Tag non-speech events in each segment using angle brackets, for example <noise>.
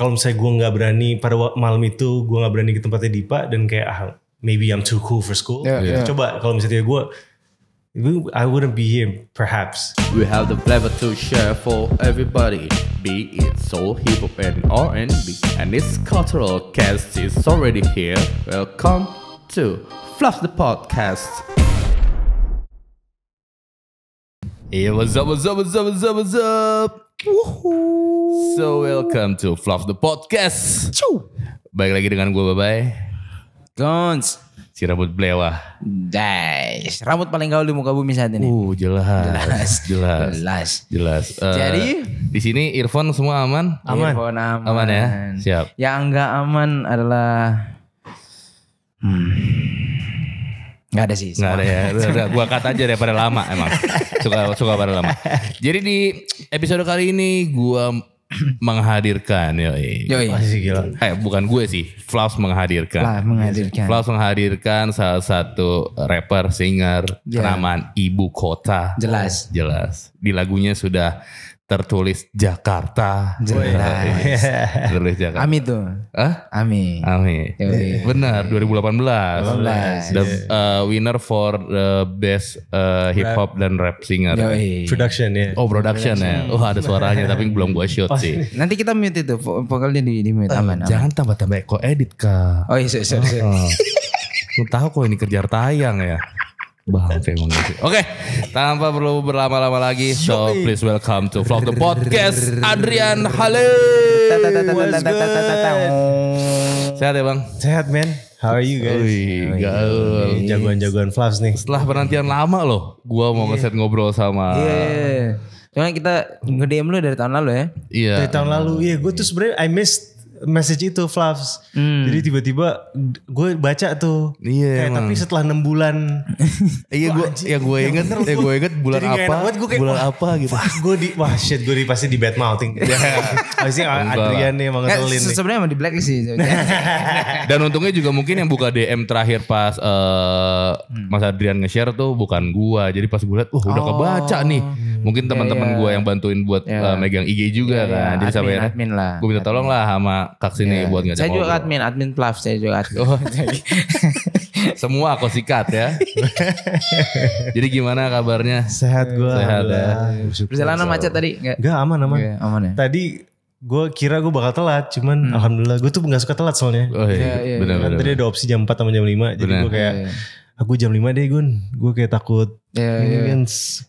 kalau misalnya gue nggak berani pada malam itu gue nggak berani ke tempatnya Dipa dan kayak ah maybe I'm too cool for school. Yeah, gitu. yeah. Coba kalau misalnya gue I wouldn't be him, perhaps. We have the flavor to share for everybody, be it soul, hip hop, and R&B, and this cultural cast is already here. Welcome to Fluff the Podcast. Hey, what's up, what's up, what's up, what's up, what's up? Woohoo. So welcome to Fluff the Podcast. Baik lagi dengan gue bye-bye. Tons. Si rambut blewa. Guys, rambut paling gaul di muka bumi saat ini. Uh, jelas. Jelas. Jelas. jelas. jelas. Uh, Jadi di sini earphone semua aman? Aman. Earphone aman. Aman ya. Siap. Yang enggak aman adalah hmm Nggak ada sih. Nggak ada ya. Udah, gua kata aja daripada lama emang. <laughs> Suka suka pada lama. Jadi di episode kali ini gua <clears throat> menghadirkan yoi. Yoi. Masih gila. Eh bukan gue sih, Flaus menghadirkan. flaus menghadirkan. Flaus menghadirkan salah satu rapper singer yeah. kenamaan ibu kota. Jelas. Jelas. Di lagunya sudah tertulis Jakarta. Jelas. tertulis Jakarta. Amin tuh. Hah? Ami. Ami. Benar, 2018. 2018. The uh, winner for the best uh, hip hop dan rap singer. Yoi. Production ya. Yeah. Oh, production, ya? production. ya. Oh, ada suaranya tapi belum gua shoot sih. Nanti kita mute itu, Pokoknya di, di mute. Aman, aman. Jangan tambah-tambah kok edit, Kak. Oh, iya, iya iya. Lu tahu kok ini kerja tayang ya. Bangke emang gitu. Oke, tanpa perlu berlama-lama lagi, so please welcome to Vlog the Podcast, Adrian Hale. Sehat ya bang? Sehat men. How are you guys? oh, gaul. Jagoan-jagoan Flavs nih. Setelah penantian lama loh, gua mau iya. ngeset ngobrol sama. Iya. iya, iya. Cuman kita nge-DM lu dari tahun lalu ya? Iya. Dari tahun lalu, iya. Gue tuh sebenarnya I missed message itu Flavs. Hmm. Jadi tiba-tiba gue baca tuh. Iya. Kayak, tapi setelah 6 bulan. <laughs> iya gue ya gue inget ya gue inget bulan Jadi apa kayak, bulan apa gitu. Wah gue di wah shit gue di pasti di bad mouthing. Iya. pasti Adrian nih emang ngeselin eh, Sebenarnya emang di black sih. <laughs> Dan untungnya juga mungkin yang buka DM terakhir pas uh, Mas Adrian nge-share tuh bukan gue Jadi pas gue liat, wah udah oh. kebaca nih Hmm, Mungkin iya, teman-teman yeah, gue yang bantuin buat yeah. Iya. uh, megang IG juga yeah, iya. kan. Yeah. Jadi sampai ya? admin lah. Gue minta tolong lah sama Kak sini yeah. buat ngajak Saya juga admin, admin plus saya juga admin. oh, <laughs> Semua aku sikat ya. <laughs> Jadi gimana kabarnya? Sehat gue. Sehat ya. Perjalanan macet tadi? Enggak, aman aman. Okay, aman ya. Tadi gue kira gue bakal telat cuman hmm. alhamdulillah gue tuh gak suka telat soalnya oh, iya, iya. Bener, kan bener, tadi ada opsi jam 4 sama jam 5 bener. jadi gue kayak aku jam 5 deh Gun gue kayak takut Ya ya. yeah. kan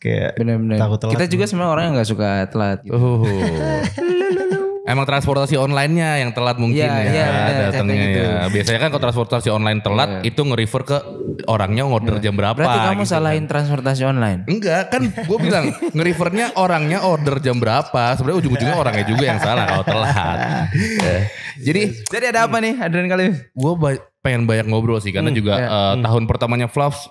kayak bener -bener. takut telat. Kita juga sebenarnya orang yang gak suka telat. Gitu. Oh. <laughs> Emang transportasi online-nya yang telat mungkin iya, ya, ya, ya datangnya gitu. ya. Biasanya kan kalau transportasi online telat ya. itu nge-refer ke orangnya order ya. jam berapa. Berarti kamu gitu salahin kan. transportasi online? Enggak, kan gue bilang <laughs> nge-refernya orangnya order jam berapa. Sebenarnya ujung-ujungnya orangnya juga yang salah kalau telat. <laughs> Ya. jadi iya. jadi ada apa nih Adrian kali? Gue ba pengen banyak ngobrol sih karena hmm, juga ya. uh, hmm. tahun pertamanya Fluffs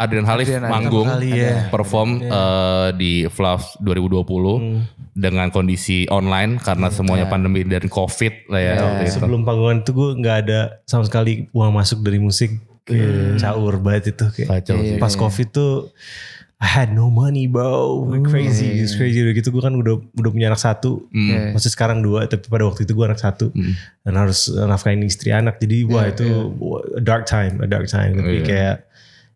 Adrian Halif Adrian manggung Halif, ya. perform ya. Uh, di Fluff 2020 hmm. dengan kondisi online karena ya, semuanya ya. pandemi dan covid lah ya, ya. Waktu itu. sebelum panggungan itu gue nggak ada sama sekali uang masuk dari musik iya. Hmm. caur banget itu kayak Ya, sih. pas iya. covid tuh I had no money bro Like hmm. crazy Hmm. it's crazy udah gitu gue kan udah udah punya anak satu mm. masih sekarang dua tapi pada waktu itu gue anak satu Hmm. dan harus eh, nafkahin istri anak jadi wah yeah, itu yeah. dark time a dark time tapi kayak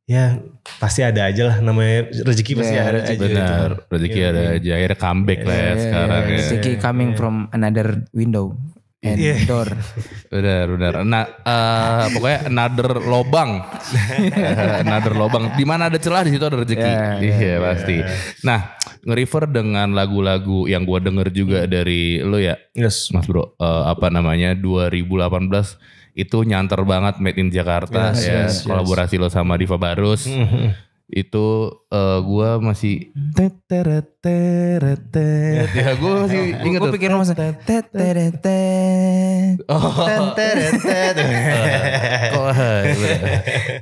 ya pasti ada aja lah namanya rezeki yeah, pasti yeah, ada gitu. rezeki, aja. Ya, benar, gitu. rezeki yeah, ada yeah. aja. Akhirnya comeback yeah, lah ya yeah, ya, sekarang yeah, yeah. Rezeki ya, coming yeah. from another window and yeah. door. <laughs> Benar, benar. Nah, uh, pokoknya another lobang. <laughs> another lobang. Di mana ada celah di situ ada rezeki. Iya, yeah, yeah, pasti. Yeah. Nah, nge-refer dengan lagu-lagu yang gue denger juga iya. dari lo ya. Yes. Mas Bro, uh, apa namanya? 2018 itu nyanter banget Made in Jakarta yes, ya yes, kolaborasi yes. lo sama Diva Barus mm -hmm. itu uh, eh, gue masih teteret teret ya gue masih oh, inget gue pikir teret teteret teret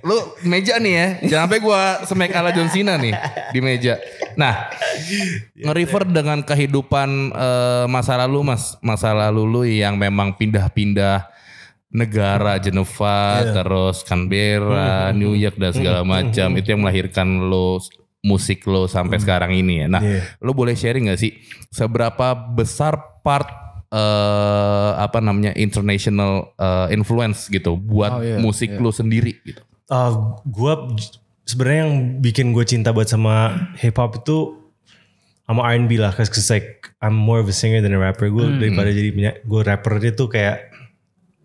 lu meja nih ya jangan sampai gue semek ala John Cena nih di meja nah nge-refer dengan kehidupan uh, masa lalu mas masa lalu lu yang memang pindah-pindah negara Genova, yeah. terus Canberra, mm-hmm. New York dan segala mm-hmm. macam mm-hmm. itu yang melahirkan lo musik lo sampai mm-hmm. sekarang ini ya. Nah, yeah. lo boleh sharing gak sih seberapa besar part uh, apa namanya international uh, influence gitu buat oh, yeah, musik yeah. lo sendiri gitu? Uh, gua sebenarnya yang bikin gue cinta buat sama hip hop itu sama R&B lah, cause, cause like I'm more of a singer than a rapper. Gue hmm, hmm. daripada jadi gue rapper itu kayak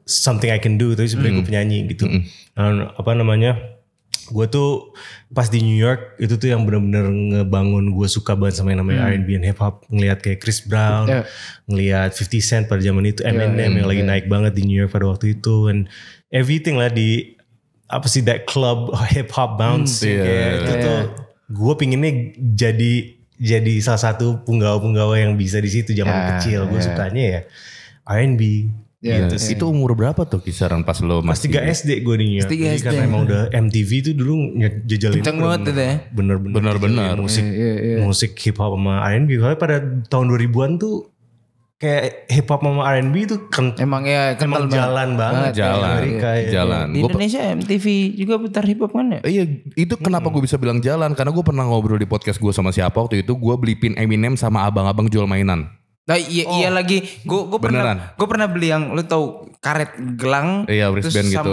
something I can do tapi sebenarnya mm. gue penyanyi gitu mm. Dan, apa namanya gue tuh pas di New York itu tuh yang benar-benar ngebangun gue suka banget sama yang namanya mm. R&B dan hip hop ngelihat kayak Chris Brown yeah. ngelihat 50 Cent pada zaman itu Eminem yang lagi naik banget di New York pada waktu itu and everything lah di apa sih that club <laughs> hip hop bounce mm, gitu. tuh gue pinginnya jadi jadi salah satu penggawa-penggawa yang bisa di situ zaman kecil gue sukanya ya R&B Ya, ya, itu, Itu umur berapa tuh kisaran pas lo masih? gak SD gue nih ya. SD. Karena emang udah MTV tuh dulu jajalin. Kenceng banget itu ya. Bener-bener. Bener-bener. Iya, musik, ya, ya. musik hip hop sama R&B. Soalnya pada tahun 2000-an tuh kayak hip hop sama R&B itu kent emang ya kental emang jalan banget, banget jalan iya. di Amerika ya. jalan di Indonesia MTV juga putar hip hop kan ya iya itu kenapa hmm. gue bisa bilang jalan karena gue pernah ngobrol di podcast gue sama siapa waktu itu gue beli pin Eminem sama abang-abang jual mainan Nah, iya, iya oh. iya lagi. gua gue pernah gua pernah beli yang lu tau karet gelang iya, terus gitu. sama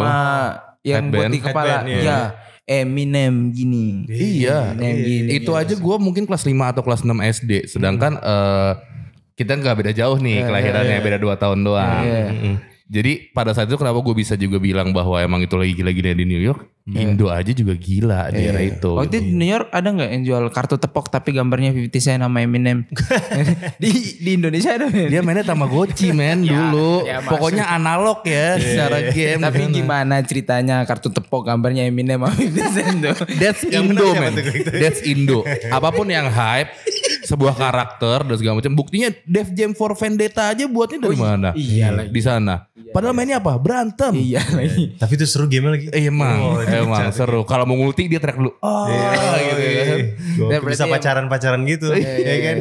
gitu. yang headband. buat di kepala. Headband, iya. Ya. Eminem gini. Iya. Eminem iya, gini. Itu iya, aja gua mungkin kelas 5 atau kelas 6 SD. Sedangkan hmm. uh, kita nggak beda jauh nih yeah, kelahirannya yeah, yeah. beda 2 tahun doang. Yeah. Mm Jadi pada saat itu kenapa gue bisa juga bilang bahwa emang itu lagi gila-gila di New York? Iya. Indo aja juga gila yeah. Iya. daerah gitu. itu. Waktu itu di New York ada nggak yang jual kartu tepok tapi gambarnya 50 Cent sama Eminem? <laughs> <laughs> di di Indonesia ada men. Dia mainnya sama Tamagotchi <laughs> men iya, dulu. Ya, Pokoknya analog ya yeah. secara game. Tapi gitu. gimana? ceritanya kartu tepok gambarnya Eminem sama 50 Cent tuh? That's Indo men. That's Indo. Apapun yang hype sebuah karakter dan segala macam. Buktinya Def Jam for Vendetta aja buatnya dari oh, mana? Iya, iya. Di sana. Padahal mainnya apa? Berantem. Iya. Tapi itu seru game lagi. Iya, emang. Oh, Emang seru. Kalau mau ngulti dia teriak dulu. Oh, yeah, gitu yeah. kan. Yeah. bisa pacaran-pacaran gitu. Iya, iya, iya, iya kan?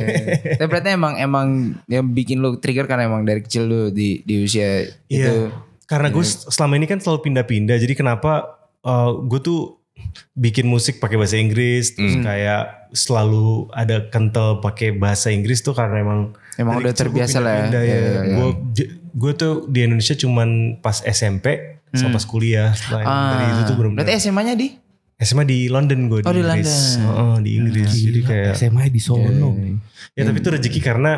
Tapi berarti emang emang yang bikin lu trigger karena emang dari kecil lu di di usia yeah. itu. Karena gue selama ini kan selalu pindah-pindah. Jadi kenapa uh, eh, gue tuh bikin musik pakai bahasa Inggris terus mm. kayak selalu ada kental pakai bahasa Inggris tuh karena emang emang udah terbiasa lah ya. Gue ya. gue tuh di Indonesia cuman pas SMP So, hmm. pas kuliah setelah ah. dari itu tuh belum. Berarti SMA-nya di? SMA di London gue. Oh di, di London. Oh, di Inggris. Gila, iya. Jadi kayak SMA di Solo. Yeah. Iya, iya. Ya hmm. tapi itu rezeki karena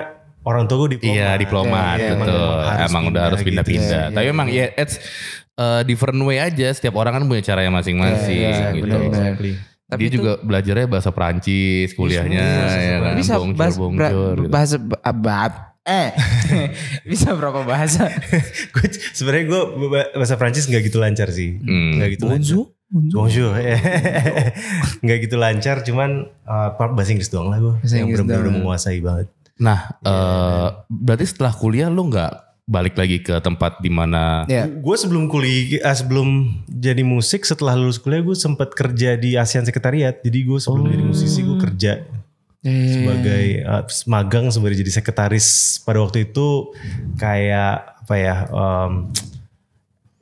orang tua gue diplomat. Iya diplomat, yeah, betul. Yeah. Emang udah harus gitu. pindah-pindah. Gitu. yeah, Tapi emang ya it's uh, different way aja. Setiap orang kan punya cara yang masing-masing yeah, yeah, gitu. Bener, bener. Tapi dia itu, juga belajarnya bahasa Perancis kuliahnya, ya, ya kan? bisa bongcor, bahasa, bongcor, bahasa, gitu. bahasa eh <laughs> bisa berapa bahasa? <laughs> gue sebenarnya gue bahasa Prancis nggak gitu lancar sih, hmm. nggak hmm. gitu bonjour, lancar. Bonjour, bonjour, <laughs> nggak gitu lancar, cuman uh, bahasa Inggris doang lah gue yang benar-benar menguasai banget. Nah, yeah. Iya. berarti setelah kuliah lo nggak balik lagi ke tempat di mana? Yeah. Gue sebelum kuliah, ah, sebelum jadi musik, setelah lulus kuliah gue sempat kerja di ASEAN Sekretariat. Jadi gue sebelum oh. jadi musisi gue kerja sebagai uh, magang sebagai jadi sekretaris pada waktu itu kayak apa ya um,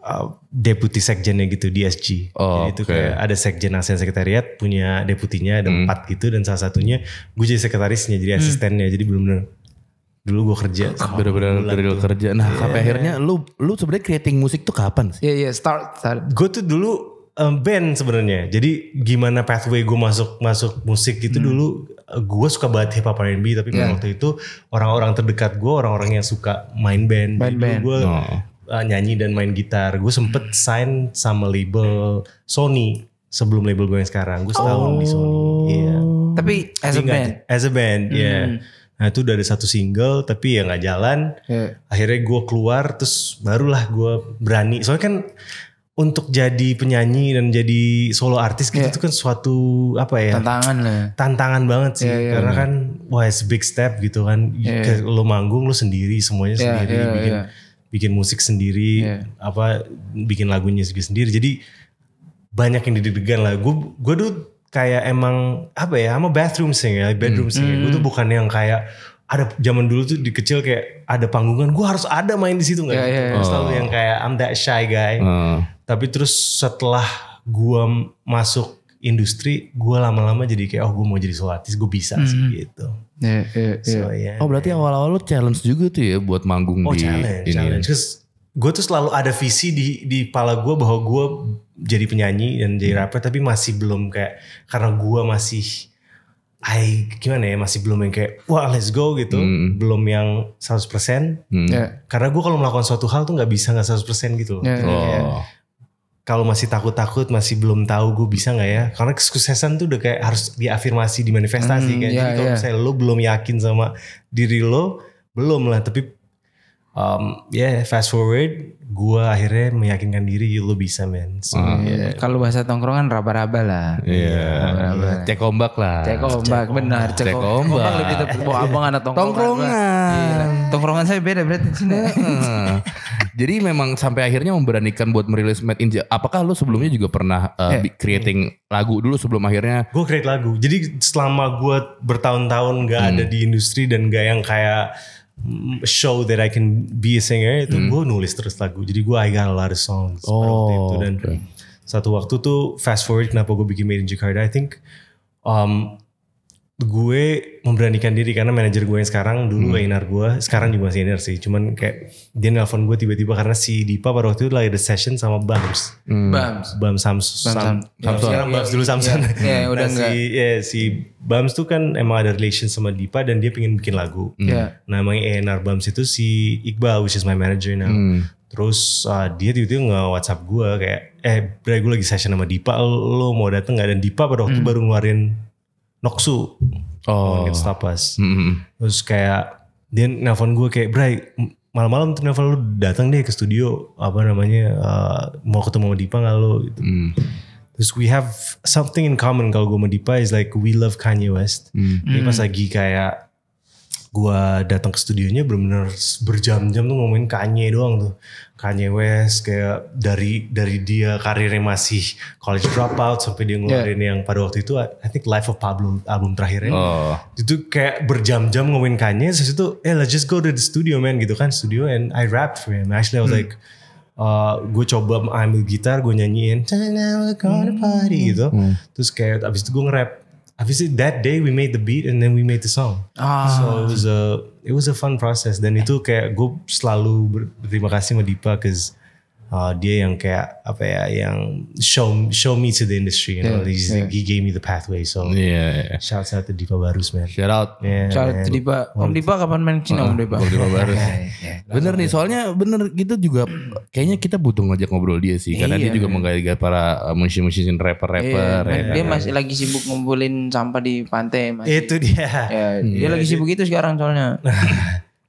uh, deputi sekjennya gitu di SG. Oh, jadi itu okay. kayak ada sekjen ASEAN sekretariat punya deputinya ada hmm. empat gitu dan salah satunya gue jadi sekretarisnya jadi hmm. asistennya jadi belum benar dulu gue kerja <laughs> bener-bener dari kerja nah yeah. akhirnya lu lu sebenarnya creating musik tuh kapan sih? Iya yeah, iya yeah, start, start. Gue tuh dulu um, band sebenarnya. Jadi gimana pathway gue masuk masuk musik gitu hmm. dulu gue suka banget hip hop R&B tapi yeah. waktu itu orang-orang terdekat gue orang-orang yang suka main band. Main band. Gue oh. Eh, nyanyi dan main gitar. Gue sempet sign sama label Sony sebelum label gue yang sekarang. Gue setahun oh. di Sony. Yeah. Oh. Iya. Tapi as a band. as a band, ya. Yeah. Nah itu udah ada satu single tapi ya nggak jalan. Yeah. Akhirnya gue keluar terus barulah gue berani. Soalnya kan untuk jadi penyanyi dan jadi solo artis gitu yeah. itu kan suatu apa ya tantangan lah tantangan banget sih yeah, yeah, karena yeah. kan wah it's a big step gitu kan yeah. Iya. lo manggung lo sendiri semuanya yeah, sendiri yeah, bikin yeah. bikin musik sendiri yeah. apa bikin lagunya sendiri jadi banyak yang didegan lah gue gue tuh kayak emang apa ya sama bathroom singer bedroom hmm. singer gue tuh hmm. bukan yang kayak ada zaman dulu tuh di kecil kayak ada panggungan gue harus ada main di situ nggak yeah, gitu. yeah, yeah. selalu yang kayak I'm that shy guy hmm. tapi terus setelah gue masuk industri gue lama-lama jadi kayak oh gue mau jadi solatis, gue bisa hmm. sih gitu yeah, yeah, yeah. So, yeah, oh berarti awal-awal yeah. lo challenge juga tuh ya buat manggung oh, di challenge, ini challenge. Terus gue tuh selalu ada visi di di pala gue bahwa gue jadi penyanyi dan jadi rapper tapi masih belum kayak karena gue masih I gimana ya masih belum yang kayak wah let's go gitu hmm. belum yang 100% persen hmm. yeah. karena gue kalau melakukan suatu hal tuh nggak bisa nggak 100% persen gitu yeah. oh. Ya, ya, ya. kayak, kalau masih takut-takut masih belum tahu gue bisa nggak ya karena kesuksesan tuh udah kayak harus diafirmasi dimanifestasi hmm, kayak yeah, jadi kalau yeah. misalnya lo belum yakin sama diri lo belum lah tapi um, ya yeah, fast forward gue akhirnya meyakinkan diri lo bisa men so, uh, yeah. kalau bahasa tongkrongan raba-raba lah iya. Iya, yeah. cek ombak lah cek ombak benar cek, ombak, ombak lebih tepat abang anak tongkrongan tongkrongan yeah. tongkrongan saya beda berarti sini jadi memang sampai akhirnya memberanikan buat merilis Made in Japan Apakah lo sebelumnya juga pernah uh, eh. creating lagu dulu sebelum akhirnya? Gue create lagu. Jadi selama gue bertahun-tahun gak hmm. ada di industri dan gak yang kayak show that I can be a singer itu hmm. gue nulis terus lagu. Jadi gue I got a lot of songs. Oh. Itu. Dan okay. satu waktu tuh fast forward kenapa gue bikin Made in Jakarta. I think um, gue memberanikan diri karena manajer gue yang sekarang dulu hmm. Einar gue sekarang juga masih Einar sih cuman kayak dia nelfon gue tiba-tiba karena si Dipa pada waktu itu lagi ada session sama Bams hmm. Bams Bams Sams Sam, Sam, sekarang Bams dulu Samson ya, ya, ya udah nah, enggak. ya, si Bams tuh kan emang ada relation sama Dipa dan dia pengen bikin lagu hmm. yeah. Iya. namanya Einar Bams itu si Iqbal which is my manager now hmm. Terus uh, dia tiba-tiba nge-whatsapp gue kayak, eh Bray gue lagi session sama Dipa, lo mau dateng gak? Dan Dipa pada waktu hmm. baru ngeluarin Noksu oh. tapas. mm -hmm. terus kayak dia nelpon gue kayak Bray malam-malam tuh nelfon lu datang deh ke studio apa namanya uh, mau ketemu sama Dipa nggak lo gitu. Mm. Terus we have something in common kalau gue sama Dipa is like we love Kanye West. Mm. pas mm. lagi kayak gue datang ke studionya benar-benar berjam-jam tuh ngomongin Kanye doang tuh. Kanye West kayak dari dari dia karirnya masih college dropout sampai dia ngeluarin yeah. yang pada waktu itu I think Life of Pablo album terakhirnya. Oh. Itu kayak berjam-jam ngomongin Kanye terus itu eh let's just go to the studio man gitu kan studio and I rapped for him. Actually I was hmm. like Uh, gue coba ambil gitar gue nyanyiin gonna party gitu hmm. terus kayak abis itu gue nge-rap obviously that day we made the beat and then we made the song. Ah. So it was a it was a fun process. Dan itu kayak gue selalu berterima kasih sama Dipa cause uh, dia yang kayak apa ya yang show show me to the industry you know yeah, yeah. he gave me the pathway so yeah, yeah. shout out to Dipa Barus man shout out yeah, shout out to Dipa Om Dipa kapan main Cina uh, Om Dipa Om Dipa <laughs> Barus yeah, yeah. bener nih soalnya bener gitu juga kayaknya kita butuh ngajak ngobrol dia sih karena yeah, dia iya. juga menggaya para uh, musisi-musisi rapper-rapper yeah, ya dia kan? iya. masih lagi sibuk ngumpulin sampah di pantai masih. itu dia yeah, dia yeah, lagi sibuk itu sekarang soalnya <laughs>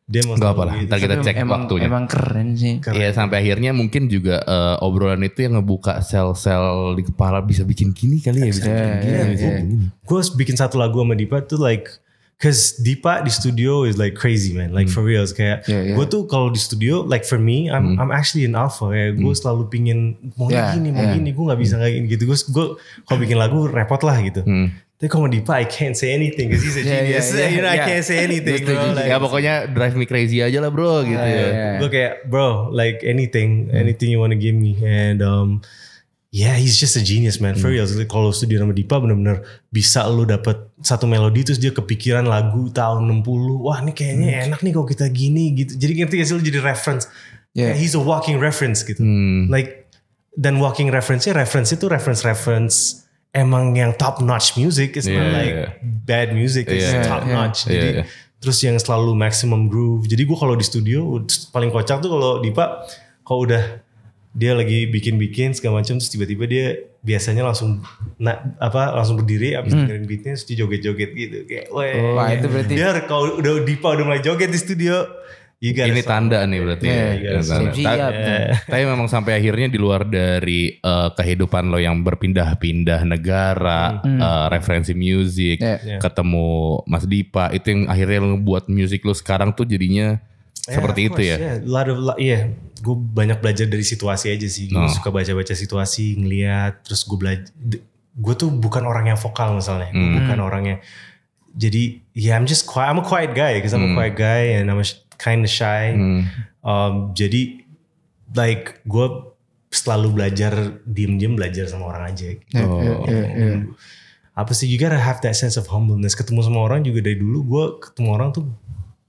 dia mau Gak apa lah, gitu. ntar kita cek emang, waktunya. Emang keren sih. Iya sampai akhirnya mungkin juga uh, obrolan itu yang ngebuka sel-sel di kepala bisa bikin gini kali ya. Bisa yeah, bikin yeah, gini. Yeah. yeah. Gue bikin satu lagu sama Dipa tuh like, cause Dipa di studio is like crazy man, like hmm. for real. Kayak yeah, yeah. gue tuh kalau di studio, like for me, I'm hmm. I'm actually an alpha. Ya. gue hmm. selalu pingin mau yeah, gini, mau yeah. gini. Gue gak bisa hmm. kayak gitu. Gue gue kalau bikin lagu repot lah gitu. Hmm. Tapi Comedy Pak, I can't say anything because he's a <laughs> genius. Yeah, yeah, you know, yeah. I can't say anything. bro, like, ya pokoknya drive me crazy aja lah bro gitu uh, ya. Yeah. Gue kayak bro, like anything, hmm. anything you wanna give me. And um, yeah, he's just a genius man. For hmm. real. Kalau studio nama Dipa bener-bener bisa lo dapet satu melodi terus dia kepikiran lagu tahun 60. Wah ini kayaknya hmm. enak nih kalau kita gini gitu. Jadi ngerti gak sih lo jadi reference. Yeah. He's a walking reference gitu. Hmm. Like, dan walking reference-nya reference itu reference-reference emang yang top notch music is yeah, not like yeah. bad music is yeah, top notch yeah, jadi yeah, yeah. terus yang selalu maximum groove jadi gue kalau di studio paling kocak tuh kalau Dipa kalau udah dia lagi bikin-bikin segala macam terus tiba-tiba dia biasanya langsung na, apa langsung berdiri abis hmm. dengerin beatnya terus dia joget-joget gitu kayak wah oh, itu berarti dia kalau udah Dipa udah mulai joget di studio ini tanda nih berarti. Yeah, yeah, Yeah. Tapi memang sampai akhirnya di luar dari uh, kehidupan lo yang berpindah-pindah negara, mm. uh, referensi musik, yeah. Iya. ketemu Mas Dipa, itu yang akhirnya lo buat musik lo sekarang tuh jadinya yeah, seperti itu ya. Yeah. yeah. Gue banyak belajar dari situasi aja sih. Gue oh. Nah. suka baca-baca situasi, ngeliat, terus gue belajar. Gue tuh bukan orang yang vokal misalnya. Mm. bukan orang yang jadi yeah I'm just quiet. I'm a quiet guy cause I'm mm. a hmm. quiet guy and I'm a kind of shy. Hmm. Um, jadi like gue selalu belajar diem-diem belajar sama orang aja. Gitu. Yeah, yeah, oh. yeah, yeah. Apa sih juga have that sense of humbleness. Ketemu sama orang juga dari dulu gue ketemu orang tuh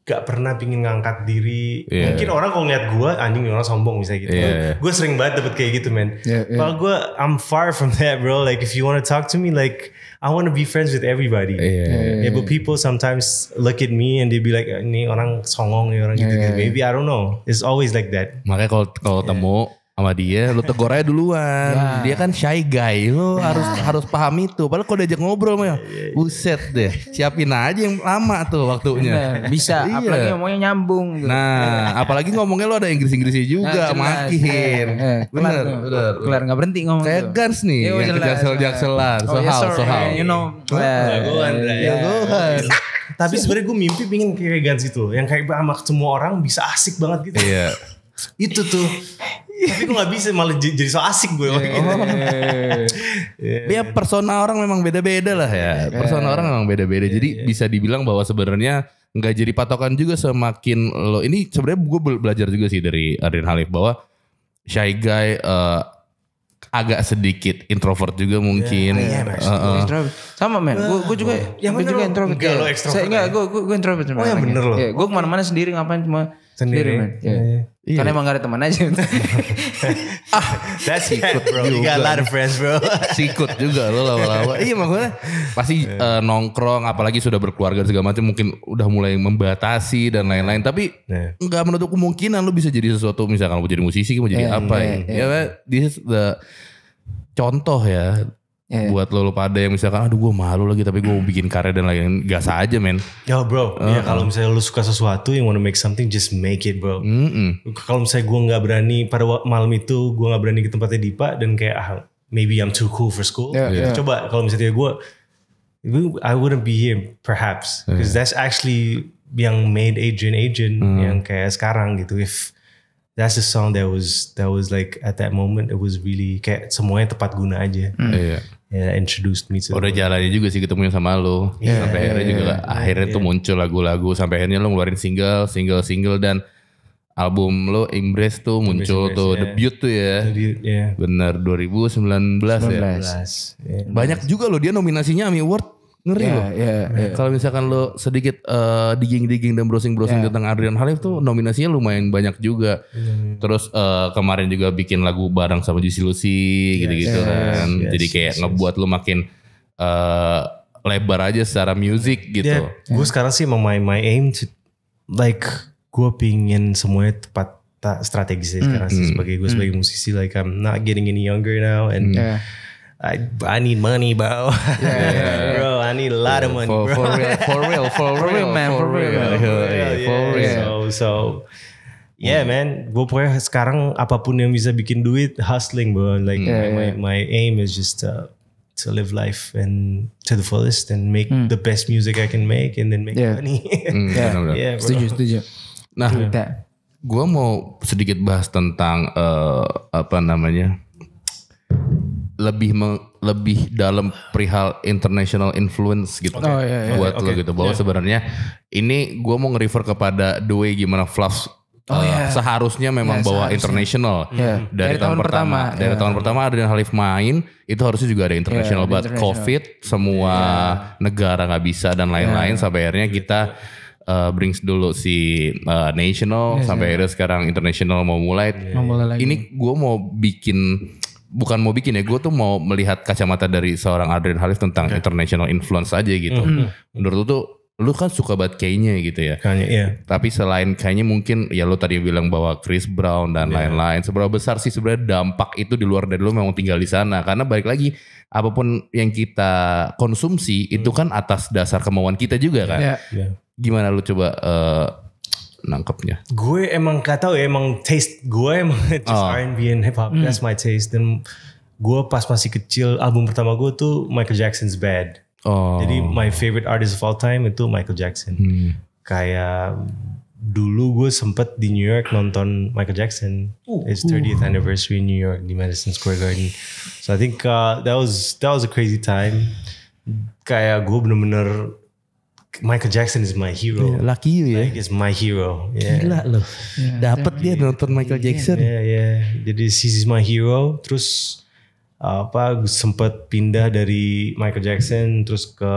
gak pernah pingin ngangkat diri. Yeah. Mungkin orang kalau ngeliat gue anjing orang sombong misalnya gitu. Yeah. Gue sering banget dapet kayak gitu man. Yeah, yeah. Padahal gue I'm far from that bro. Like if you wanna talk to me like I want to be friends with everybody. Yeah. yeah. Iya. yeah, but people sometimes look at me and they be like, ini orang songong, ini orang gitu. gitu. yeah. Maybe I don't know. It's always like that. Makanya kalau kalau yeah. temu sama dia lu tegur aja duluan nah. dia kan shy guy lu nah. harus ya. harus paham itu padahal kalau diajak ngobrol mah iya, iya, iya. buset deh siapin aja yang lama tuh waktunya nah, bisa iya. apalagi ngomongnya nyambung gitu. nah <laughs> apalagi ngomongnya lu ada Inggris Inggrisnya juga nah, makin eh, eh bener bener kelar nggak berhenti ngomong kayak Gans nih ya, yang jaksel jakselan oh, sohal yes, sohal you know eh, jagoan ya. jagoan tapi sebenarnya gue mimpi pingin kayak Gans itu yang kayak sama semua orang bisa asik banget gitu iya itu tuh tapi gue gak bisa malah jadi so asik gue yeah, gitu. oh. yeah. ya persona orang memang beda-beda lah ya iya. persona orang memang beda-beda yeah, jadi yeah. bisa dibilang bahwa sebenarnya nggak jadi patokan juga semakin lo ini sebenarnya gue belajar juga sih dari Arin Halif bahwa shy guy uh, agak sedikit introvert juga mungkin. Iya, yeah, yeah, uh, uh. sama men. Gue juga, juga, gue juga introvert. Iya. Saya enggak, gue ya. gue introvert. Oh ya bener loh. Ya, gue kemana-mana sendiri ngapain cuma sendiri. sendiri man. Yeah. Yeah. Yeah. Karena emang gak ada teman aja. <laughs> ah, that's ikut bro. You got a lot of friends bro. <laughs> sikut juga lo lama-lama. iya maksudnya pasti yeah. Iya. uh, nongkrong apalagi sudah berkeluarga segala macam mungkin udah mulai membatasi dan lain-lain tapi iya. nggak yeah. menutup kemungkinan lo bisa jadi sesuatu misalkan mau jadi musisi mau jadi yeah, apa yeah, ya. Yeah. Yeah, this is the contoh ya Yeah. Iya. Buat lo, lo pada yang misalkan aduh gue malu lagi tapi gue mau <clears throat> bikin karya dan lain gas aja men. Ya bro, uh, ya kalau misalnya lo suka sesuatu yang wanna make something just make it bro. Mm hmm Kalau misalnya gue nggak berani pada malam itu gue nggak berani ke tempatnya Dipa dan kayak ah, maybe I'm too cool for school. Yeah, gitu. yeah. Coba kalau misalnya gue I wouldn't be here perhaps because yeah. that's actually yang made agent agent mm. yang kayak sekarang gitu if that's the song that was that was like at that moment it was really kayak semuanya tepat guna aja. Mm. Yeah ya introduced me to udah jalannya juga sih ketemunya sama lo yeah, sampai iya, akhirnya yeah, juga yeah, akhirnya yeah. tuh iya. muncul lagu-lagu sampai akhirnya lo ngeluarin single single single dan album lo Embrace tuh muncul Embrace, tuh yeah. debut tuh ya. Debut Yeah. Bener 2019 19, ya. 19. Yeah. Banyak juga lo dia nominasinya AMI Award Ngeri yeah, loh. Yeah, yeah. Iya. Kalau misalkan lo sedikit uh, eh, digging-digging dan browsing-browsing yeah. tentang Adrian Halif tuh nominasinya lumayan banyak juga. yeah. Iya. Terus uh, kemarin juga bikin lagu bareng sama Juicy Lucy gitu-gitu yes, kan. Yes, Jadi kayak yes, ngebuat lo makin uh, lebar aja secara music ya, gitu. Yeah, gue sekarang sih mau my, my aim to, like gue pingin semuanya tepat tak strategis mm. sekarang mm. sih hmm. sebagai gue sebagai hmm. musisi like I'm not getting any younger now and hmm. yeah. I I need money, bro. Yeah, <laughs> yeah, bro, I need a lot of money, for, bro. For real, for real, <laughs> for, for real, man, for, for real, real, for real. For real. So, so yeah, man. Gue pokoknya sekarang apapun yang bisa bikin duit, hustling, bro. Like yeah, my, yeah. my aim is just to to live life and to the fullest and make mm. the best music I can make and then make yeah. money. mm, yeah, yeah, yeah bro. setuju, setuju. Nah, yeah. gue mau sedikit bahas tentang uh, apa namanya lebih me, lebih dalam perihal international influence gitu okay. oh, kan, iya, iya, buat iya, okay. lo gitu bahwa yeah. sebenarnya ini gue mau nge-refer kepada the way gimana Fluffs Oh, uh, eh, yeah. seharusnya memang yeah, bawa seharusnya. international yeah. dari, dari tahun, tahun pertama, pertama. dari yeah. tahun pertama yang Halif main itu harusnya juga ada iya, international yeah, buat covid semua yeah. negara nggak bisa dan lain-lain yeah. sampai akhirnya kita uh, brings dulu si uh, national yeah, sampai yeah. akhirnya sekarang international mau mulai yeah. ini gue mau bikin bukan mau bikin ya, gue tuh mau melihat kacamata dari seorang Adrian Halif tentang okay. international influence aja gitu. Mm -hmm. Menurut lu tuh lu kan suka banget kayaknya gitu ya. Kayaknya iya. Tapi selain kayaknya mungkin ya lu tadi bilang bahwa Chris Brown dan iya. lain-lain. Yeah. Seberapa besar sih sebenarnya dampak itu di luar dari lu memang tinggal di sana? Karena balik lagi apapun yang kita konsumsi hmm. itu kan atas dasar kemauan kita juga kan. Yeah. Yeah. Gimana lu coba uh, nangkepnya? Gue emang gak tau ya emang taste gue emang <laughs> just oh. R&B and hip hop Mm. that's hmm. my taste dan gue pas masih kecil album pertama gue tuh Michael Jackson's Bad. Oh. Jadi my favorite artist of all time itu Michael Jackson. Mm. Kayak dulu gue sempet di New York nonton Michael Jackson. Uh, His 30th uh. anniversary in New York di Madison Square Garden. So I think uh, that was that was a crazy time. Kayak gue bener-bener Michael Jackson is my hero. Yeah, lucky you ya. Yeah. is my hero. Yeah. Gila loh. Yeah, Dapat dia nonton Michael Jackson. Iya, yeah, iya. Yeah. Jadi is my hero. Terus apa sempat pindah dari Michael Jackson terus ke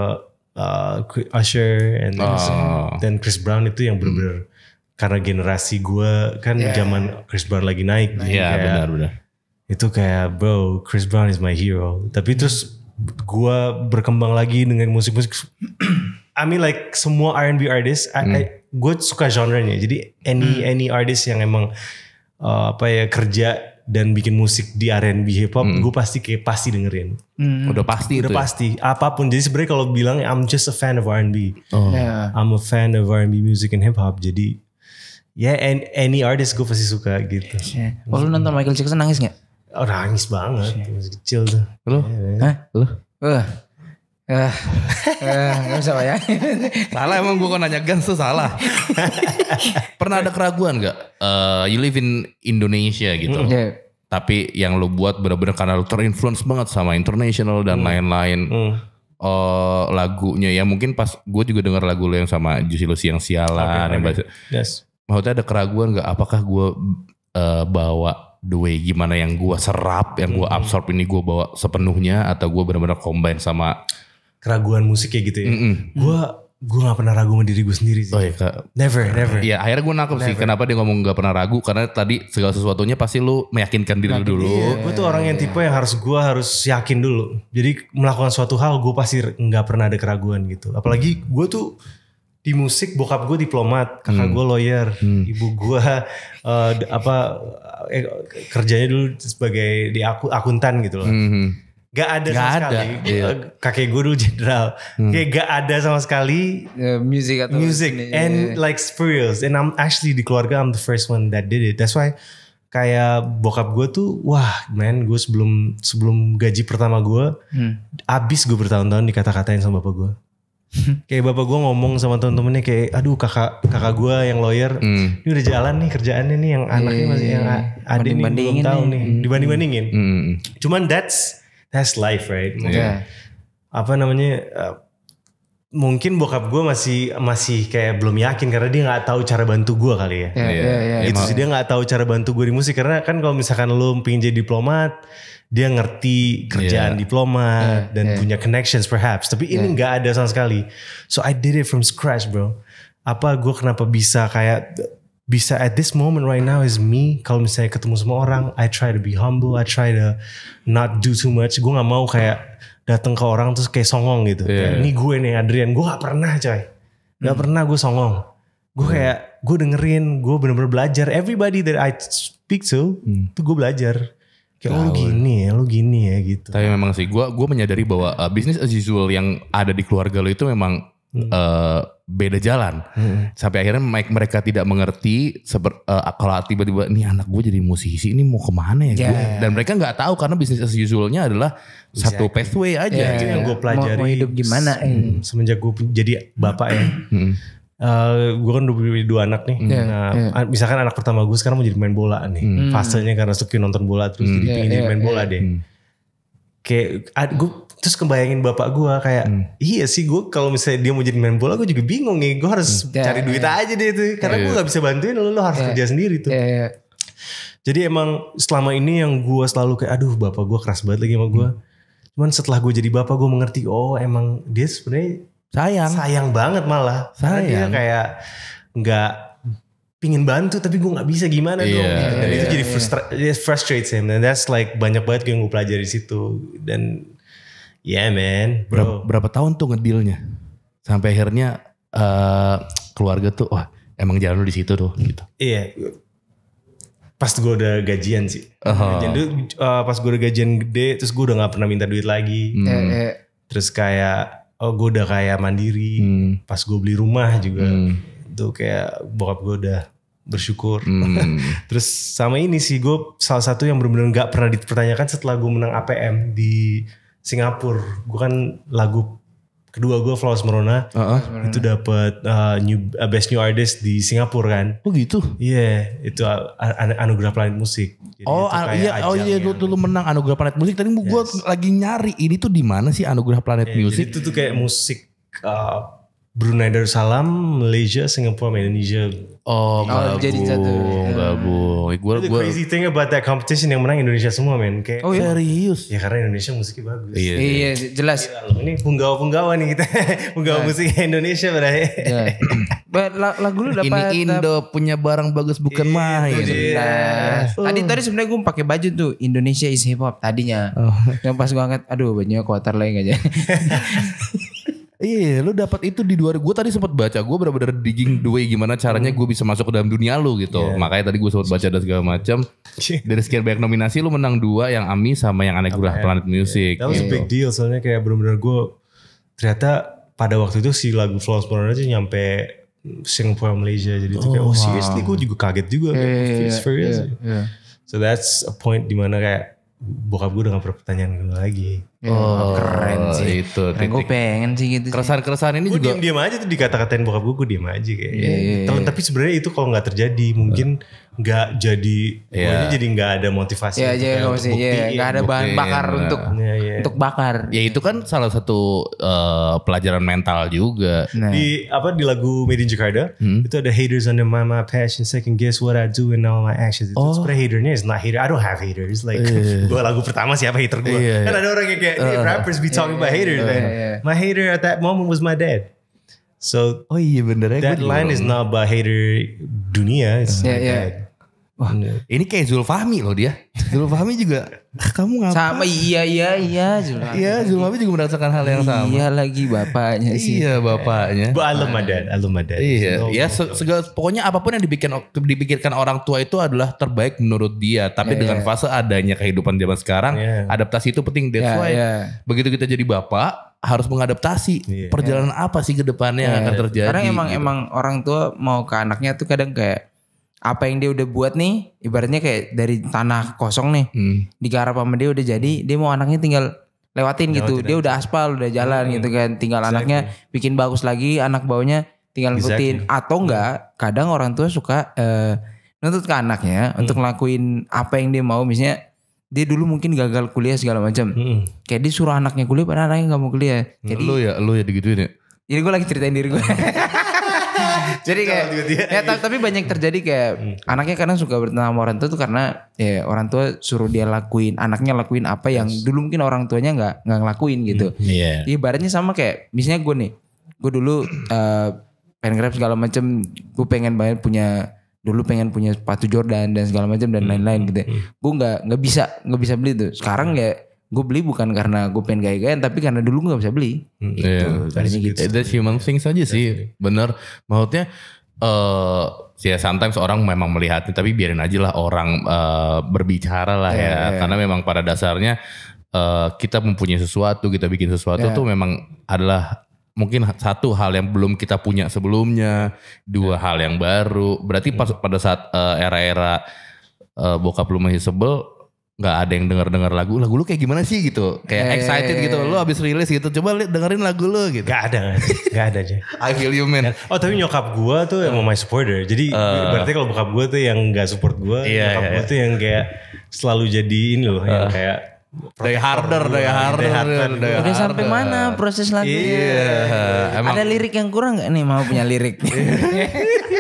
uh, Usher and oh. then Chris Brown itu yang benar-benar hmm. karena generasi gue kan yeah. zaman Chris Brown lagi naik. Gitu iya yeah, benar-benar. Itu kayak bro Chris Brown is my hero. Tapi terus gue berkembang lagi dengan musik-musik I mean like semua R&B artist, mm. I, hmm. I, gue suka genre-nya. Jadi any mm. any artist yang emang uh, apa ya kerja dan bikin musik di R&B hip hop, mm. gue pasti kayak pasti dengerin. Mm. Udah pasti, udah ya? pasti. Ya? Apapun. Jadi sebenarnya kalau bilang I'm just a fan of R&B, oh. yeah. I'm a fan of R&B music and hip hop. Jadi ya yeah, and, any artist gue pasti suka gitu. Yeah. Oh, lu nonton Michael Jackson nangis nggak? Oh, nangis banget, yeah. kecil tuh. Lu? Yeah, iya. Hah? Lu? Uh. Eh, eh, gak bisa bayangin. salah emang gue kok nanya Gans tuh salah. Pernah ada keraguan gak? Uh, eh, you live in Indonesia gitu. Mm, yeah. Tapi yang lo buat bener-bener karena lo terinfluence banget sama international dan mm. lain-lain. Mm. mm. Uh, lagunya ya mungkin pas gue juga denger lagu lo yang sama Juicy Lucy yang sialan. Okay, yang okay. Yes. Maksudnya ada keraguan gak? Apakah gue uh, bawa the way gimana yang gue serap, yang gue mm-hmm. absorb ini gue bawa sepenuhnya atau gue benar-benar combine sama keraguan musik kayak gitu ya. Mm -hmm. Gue gue gak pernah ragu sama diri gue sendiri sih. Oh, iya, Kak. Never, never. Iya, akhirnya gue nangkep never. sih kenapa dia ngomong gak pernah ragu karena tadi segala sesuatunya pasti lu meyakinkan diri Makin, dulu. Iya. Gue tuh orang yang iya. tipe yang harus gue harus yakin dulu. Jadi melakukan suatu hal gue pasti nggak pernah ada keraguan gitu. Apalagi gue tuh di musik bokap gue diplomat, kakak hmm. gue lawyer, hmm. ibu gue uh, apa eh, kerjanya dulu sebagai di aku, akuntan gitu loh. Hmm, hmm. Gak ada gak sama ada. sekali. Yeah. Iya. Kakek guru jenderal. Hmm. Kayak gak ada sama sekali yeah, music atau music ini, and iya, iya. like spurious. And I'm actually di keluarga I'm the first one that did it. That's why kayak bokap gue tuh wah man gue sebelum sebelum gaji pertama gue hmm. abis gue bertahun-tahun dikata-katain sama bapak gue <laughs> kayak bapak gue ngomong sama temen-temennya kayak aduh kakak kakak gue yang lawyer hmm. ini udah jalan nih kerjaannya nih yang anaknya masih yang ada nih belum tahu nih, nih. Hmm. dibanding bandingin hmm, hmm, hmm. cuman that's that's life right Mungkin yeah. apa namanya eh, mungkin bokap gue masih masih kayak belum yakin karena dia nggak tahu cara bantu gue kali ya. yeah, yeah, yeah, Itu sih dia nggak tahu cara bantu gue di musik karena kan kalau misalkan lo pingin jadi diplomat, dia ngerti kerjaan yeah. diplomat yeah, dan yeah. punya connections perhaps. Tapi ini nggak yeah. ada sama sekali. So I did it from scratch, bro. Apa gue kenapa bisa kayak bisa at this moment right now is me kalau misalnya ketemu semua orang I try to be humble I try to not do too much gue nggak mau kayak datang ke orang terus kayak songong gitu yeah. kayak, ini gue nih Adrian gue gak pernah coy nggak hmm. pernah gue songong gue hmm. Iya. kayak gue dengerin gue bener-bener belajar everybody that I speak to hmm. tuh gue belajar kayak oh, lu ya. gini ya, lu gini ya gitu. Tapi memang sih, gue gue menyadari bahwa uh, bisnis as usual yang ada di keluarga lo itu memang hmm. uh, beda jalan. Hmm. Sampai akhirnya mereka tidak mengerti seber, uh, kalau tiba-tiba ini anak gue jadi musisi ini mau kemana ya? Yeah. Dan mereka nggak tahu karena bisnis as usualnya adalah exactly. satu pathway aja. Yeah. Gitu. yang gue pelajari. Mau, mau hidup gimana? eh. Hmm, semenjak gue jadi bapak ya. Uh, <clears throat> hmm. eh, gue kan udah punya dua anak nih. Yeah, nah, yeah. misalkan anak pertama gue sekarang mau jadi main bola nih. Mm. Fasenya karena suka nonton bola terus mm. jadi yeah, pengen yeah, jadi main yeah. bola deh. Mm. Kayak gue terus kebayangin bapak gue kayak hmm. iya sih gue kalau misalnya dia mau jadi main bola gue juga bingung nih gue harus hmm. Ya, cari duit yeah. aja deh itu karena yeah, gue iya. nggak bisa bantuin lo lo harus ya. kerja sendiri tuh ya, jadi emang selama ini yang gue selalu kayak aduh bapak gue keras banget lagi sama gue hmm. cuman setelah gue jadi bapak gue mengerti oh emang dia sebenarnya sayang sayang banget malah sayang karena dia kayak nggak pingin bantu tapi gue nggak bisa gimana yeah, dong iya, dan yeah, itu iya, jadi frustra yeah. frustrate him and that's like banyak banget yang gue pelajari di situ dan Iya yeah, man. Bro. Berapa, tahun tuh ngedealnya? Sampai akhirnya uh, keluarga tuh wah emang jalan lu di situ tuh gitu. Iya. Pas gue udah gajian sih. Uh -huh. Gajian dulu, uh, pas gue udah gajian gede terus gue udah gak pernah minta duit lagi. Hmm. Eh, terus kayak oh gue udah kayak mandiri. Hmm. Pas gue beli rumah juga hmm. tuh kayak bokap gue udah bersyukur. Hmm. <laughs> Terus sama ini sih gue salah satu yang benar-benar gak pernah dipertanyakan setelah gue menang APM di Singapura gue kan lagu kedua gue Flowers Merona uh-huh. itu dapat uh, new uh, best new artist di Singapura kan oh gitu iya yeah, itu uh, an- anugerah planet musik Jadi oh iya oh iya lu dulu menang anugerah planet musik tadi yes. gue lagi nyari ini tuh di mana sih anugerah planet yeah, musik itu tuh kayak musik uh, Brunei Darussalam, Malaysia, Singapura, Indonesia. Oh, oh gabung, oh jadi satu. Oh, gabung. Yeah. Gua, gua, crazy thing about that competition yang menang Indonesia semua, men. Kayak oh, iya? serius. Ya karena Indonesia musiknya bagus. Iya, iya, iya jelas. ini punggawa-punggawa nih kita. <laughs> punggawa musik Indonesia berarti. Iya. Yeah. <laughs> But, lagu lu dapat Ini Indo punya barang bagus bukan iya, main. Gitu. Iya. Jelas. Oh. Tadi tadi sebenarnya gue pakai baju tuh Indonesia is hip hop tadinya. Oh. Yang pas gue angkat, aduh banyak kotor lagi aja. <laughs> Iya, lu dapat itu di dua. Gue tadi sempat baca, gue benar-benar digging the way gimana caranya gue bisa masuk ke dalam dunia lu gitu. Yeah. Makanya tadi gue sempat baca dan segala macam. Iya. Dari sekian banyak nominasi, lu menang dua yang Ami sama yang Aneh Gula Planet Music. Yeah. That was gitu. big deal, soalnya kayak benar-benar gue ternyata pada waktu itu si lagu Flowers Born aja nyampe Singapore Malaysia jadi oh, kayak oh, oh wow. seriously gue juga kaget juga yeah, yeah, yeah, yeah, so that's a point dimana kayak bokap gue udah gak pertanyaan gue lagi Iya. Oh, oh, keren sih. Itu. Nah, keren, gue pengen sih gitu. Keresahan-keresahan ini gua juga. Gue diam aja tuh dikata-katain bokap gue, gue diam aja kayak. Yeah, yeah, yeah. Tapi sebenarnya itu kalau nggak terjadi mungkin nggak uh. jadi, yeah. jadi nggak ada motivasi. Yeah, yeah, untuk iya, buktiin, gak ada bahan bakar nah. untuk yeah, yeah. untuk bakar. Ya itu kan salah satu uh, pelajaran mental juga. Nah. Di apa di lagu Made in Jakarta hmm? itu ada haters under my my passion second guess what I do and all my actions. Itu oh. sebenarnya hatersnya is not hater. I don't have haters. Like yeah. <laughs> gue lagu pertama siapa hater gue. Yeah, yeah. Kan ada orang yang kayak uh, rappers be talking yeah, about haters, yeah, man. Yeah, my hater at that moment was my dad. So oh yeah, That line is not about hater dunia. It's yeah, yeah. Dad. Wah, Bener. ini kayak Zulfahmi loh dia. Zulfahmi juga ah, kamu ngapa? Sama iya iya iya Zulfahmi. Iya, Zulfahmi juga merasakan hal yang sama. Iya lagi bapaknya sih. Iya, bapaknya. Bu Alum Alumadan. Iya, no, oh, ya no, oh, oh. segala pokoknya apapun yang dibikin dipikirkan orang tua itu adalah terbaik menurut dia, tapi yeah, dengan yeah. fase adanya kehidupan zaman sekarang, yeah. adaptasi itu penting. That's yeah, why yeah. begitu kita jadi bapak, harus mengadaptasi yeah. perjalanan yeah. apa sih ke depannya yeah. yang iya. akan terjadi. Karena emang gitu. emang orang tua mau ke anaknya tuh kadang kayak apa yang dia udah buat nih ibaratnya kayak dari tanah kosong nih hmm. digarap sama dia udah jadi dia mau anaknya tinggal lewatin, gitu. lewatin gitu dia udah aspal udah jalan hmm. gitu kan tinggal exactly. anaknya bikin bagus lagi anak baunya tinggal ngikutin exactly. atau hmm. enggak kadang orang tua suka uh, nuntut ke anaknya hmm. untuk ngelakuin apa yang dia mau misalnya dia dulu mungkin gagal kuliah segala macam. Hmm. Kayak dia suruh anaknya kuliah padahal anaknya nggak mau kuliah. Jadi lu ya, lu ya digituin ya. Jadi gue lagi ceritain diri gue. <laughs> <laughs> jadi kayak ya tapi banyak terjadi kayak hmm. anaknya kadang suka bertentangan sama orang tua tuh karena ya orang tua suruh dia lakuin anaknya lakuin apa yang yes. dulu mungkin orang tuanya nggak nggak ngelakuin gitu. Hmm, yeah. Ibaratnya sama kayak misalnya gue nih, gue dulu uh, pengen grab segala macem, gue pengen banget punya dulu pengen punya sepatu Jordan dan segala macam dan hmm. lain-lain gitu ya. hmm. gitu. Gue nggak nggak bisa nggak bisa beli tuh. Sekarang ya gue beli bukan karena gue pengen gaya-gayaan tapi karena dulu gue gak bisa beli hmm, gitu yeah. Iya. gitu that's human things aja sih bener maksudnya uh, ya sometimes orang memang melihatnya tapi biarin aja lah orang uh, berbicara lah yeah, ya yeah. karena memang pada dasarnya uh, kita mempunyai sesuatu kita bikin sesuatu yeah. tuh memang adalah mungkin satu hal yang belum kita punya sebelumnya dua yeah. hal yang baru berarti pas iya. pada saat era-era uh, era uh, bokap lu masih sebel nggak ada yang denger dengar lagu lagu lu kayak gimana sih gitu kayak hey. Eh. excited gitu lu abis rilis gitu coba li, dengerin lagu lu gitu nggak ada nggak ada aja <laughs> I feel you man oh tapi nyokap gue tuh yang mau my supporter jadi uh, berarti kalau bokap gue tuh yang nggak support gue iya, iya, nyokap gue gua iya. tuh yang kayak selalu jadi ini loh uh, yang eh. kayak dari harder, dari harder, dari harder. Udah sampai mana proses lagunya? Iya. Yeah. Ada lirik yang kurang nggak nih? Mau punya lirik? <laughs>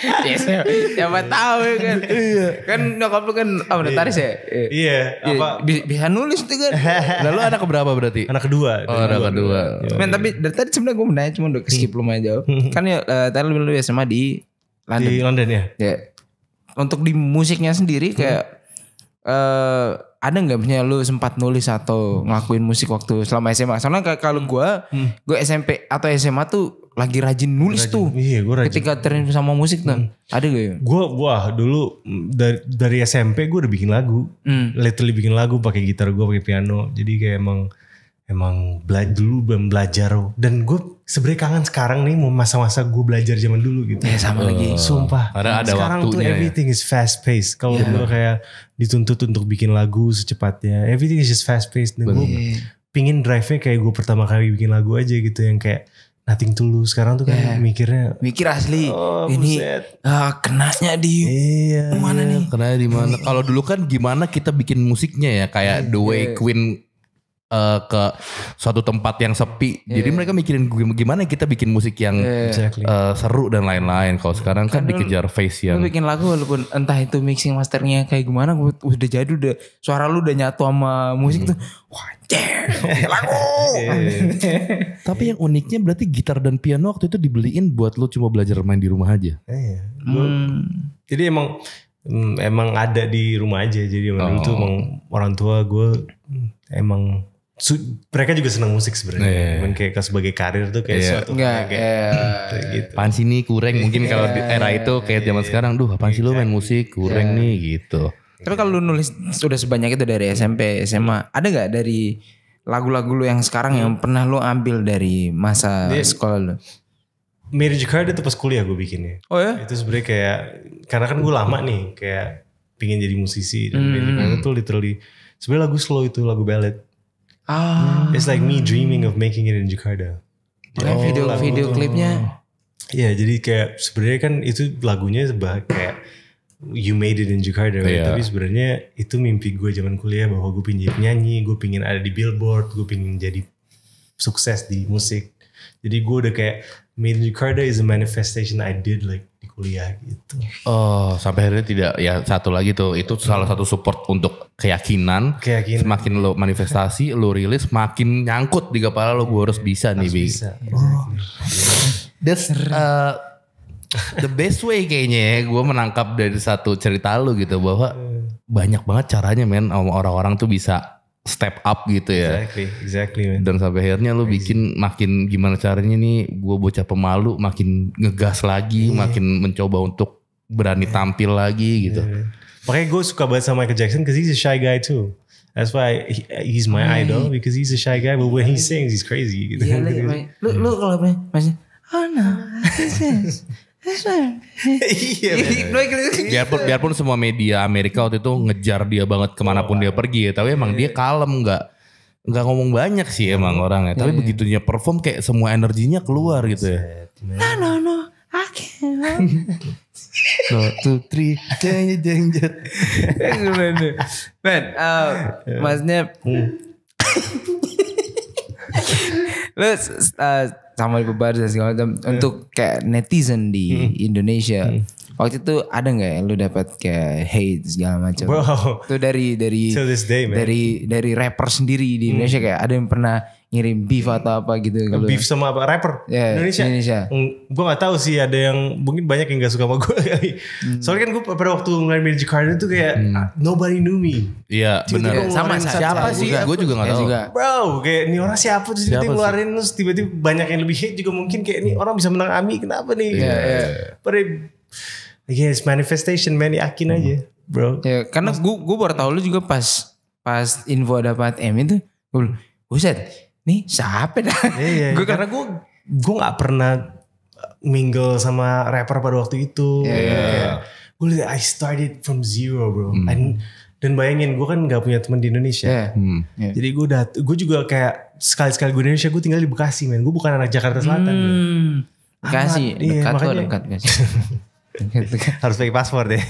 <laughs> Ya. siapa iya. tahu ya kan. Iya. Kan nyokap lu kan amnotaris iya. ya? Iya. iya apa bisa, bisa nulis tuh kan. <laughs> Lalu anak keberapa berarti? Anak kedua. Oh, anak kedua. Men tapi dari tadi sebenarnya gue menanya cuma udah skip lumayan <laughs> jauh. Kan ya eh, tadi lu biasa SMA di London. Di London ya. Ya. Untuk di musiknya sendiri kayak hmm. eh ada nggak punya lu sempat nulis atau ngelakuin musik waktu selama SMA? Soalnya kalau gue, hmm. gue SMP atau SMA tuh lagi rajin nulis rajin, tuh. Iya, gue rajin. Ketika terin sama musik tuh, hmm. ada gak ya? Gue, wah dulu mm, dari, dari SMP gue udah bikin lagu, hmm. literally bikin lagu pakai gitar gue, pakai piano. Jadi kayak emang emang bela dulu belum belajar dan gue sebenernya kangen sekarang nih mau masa-masa gue belajar zaman dulu gitu. Ya sama uh, lagi. Eh, sumpah. Karena ada sekarang tuh ya. everything ya. is fast paced. Kalau yeah. Iya. dulu kayak dituntut untuk bikin lagu secepatnya, everything is just fast paced. Dan gue pingin drive-nya kayak gue pertama kali bikin lagu aja gitu yang kayak nothing to lose sekarang tuh kan yeah. mikirnya mikir asli oh, ini uh, kenanya di iya, mana iya. nih kenanya di mana iya. kalau dulu kan gimana kita bikin musiknya ya kayak yeah, the way yeah. Queen uh, ke suatu tempat yang sepi. Yeah. Jadi iya. mereka mikirin gimana kita bikin musik yang yeah. Iya, iya. eh, uh, seru dan lain-lain. Kalau sekarang kan Karena dikejar face yang. Lu bikin lagu walaupun entah itu mixing masternya kayak gimana, udah jadi udah suara lu udah nyatu sama musik hmm. tuh. Wah, lagu. <laughs> Tapi yang uniknya berarti gitar dan piano waktu itu dibeliin buat lu cuma belajar main di rumah aja. Iya. Yeah. Hmm. Jadi emang hmm, emang ada di rumah aja jadi waktu oh. itu emang orang tua gue hmm, emang su, mereka juga senang musik sebenarnya. Yeah. Iya. kayak sebagai karir tuh kayak yeah. suatu Nggak, kayak, yeah. <laughs> kayak gitu. Pan sini nih mungkin yeah. kalau di era iya, itu kayak iya, zaman sekarang duh apaan sih lu main musik kureng yeah. nih gitu. Tapi kalau lu nulis sudah sebanyak itu dari SMP, SMA, ada nggak dari lagu-lagu lu yang sekarang yang pernah lu ambil dari masa yeah. sekolah lu? Marriage Card itu pas kuliah gue bikinnya. Oh ya? Itu sebenarnya kayak karena kan gue lama nih kayak pingin jadi musisi dan mm. itu literally sebenarnya lagu slow itu lagu ballad Ah. It's like me dreaming of making it in Jakarta. oh, video lagu. video klipnya. Iya, jadi kayak sebenarnya kan itu lagunya sebagai kayak you made it in Jakarta, yeah. tapi sebenarnya itu mimpi gue zaman kuliah bahwa gue pingin nyanyi, gue pingin ada di billboard, gue pingin jadi sukses di musik. Jadi gue udah kayak made in Jakarta is a manifestation I did like kuliah gitu. Oh, sampai akhirnya tidak ya satu lagi tuh itu salah satu support untuk keyakinan. Keyakinan. Semakin lo manifestasi, lo rilis, makin nyangkut di kepala lo gue harus iya, bisa harus nih, Bi. Bisa. Oh. That's uh, the best way kayaknya ya gue menangkap dari satu cerita lo gitu bahwa iya. banyak banget caranya men orang-orang tuh bisa step up gitu ya. Exactly, exactly. Man. Dan sampai akhirnya lu bikin makin gimana caranya nih gue bocah pemalu makin ngegas lagi, yeah. makin mencoba untuk berani yeah. tampil lagi gitu. Yeah. Iya. Makanya gue suka banget sama Michael Jackson because he's a shy guy too. That's why he, he's my yeah. idol because he's a shy guy but when he sings he's crazy gitu. Yeah, iya, <laughs> like, lu lu kalau masih oh no, is <laughs> iya. iya biarpun biarpun semua media Amerika waktu itu ngejar dia banget kemanapun oh, dia pergi ya, Tapi emang dia iya. kalem nggak nggak ngomong banyak sih iya. emang orangnya. Tapi begitu perform kayak semua energinya keluar gitu ya. No no no, I can't. No <laughs> two three, jeng jeng Ben, <laughs> Man, uh, maksudnya lu uh, sama bebar dan segala macam yeah. untuk kayak netizen di hmm. Indonesia hmm. waktu itu ada nggak ya lu dapat kayak hate segala macam itu dari dari day, dari dari rapper sendiri di Indonesia hmm. kayak ada yang pernah ngirim hmm. beef atau apa gitu. kalau gitu beef kan. sama apa rapper yeah, Indonesia. Indonesia. Mm, gue gak tahu sih ada yang mungkin banyak yang gak suka sama gue kali. <laughs> Mm. Soalnya kan gue pada waktu ngeliat Magic Carden tuh kayak mm. nobody knew me. Iya benar. Sama siapa, siapa sih? Gue juga gak iya tahu. Juga. Bro kayak ini orang siapa tuh tiba tiba ngeluarin terus tiba-tiba banyak yang lebih hate juga mungkin kayak ini orang bisa menang Ami kenapa nih? Iya. Yeah, yeah. Pada Yes, manifestation man, yakin hmm. aja, bro. Ya, karena gue gue baru tahu lu juga pas pas info dapat M itu, gue buset, nih siapa dah iya, iya, <laughs> gue karena gue gue nggak pernah eh, mingle sama rapper pada waktu itu yeah, yeah. Yeah. Iya. gue lihat I started from zero bro Mm. And, dan bayangin gue kan nggak punya teman di Indonesia yeah. Mm. yeah. jadi gue udah gue juga kayak sekali sekali gue di Indonesia gue tinggal di Bekasi men gue bukan anak Jakarta Selatan Mm. Bekasi iya, dekat iya, makanya, kok dekat Bekasi <laughs> Gitu kan. harus pakai paspor deh ya.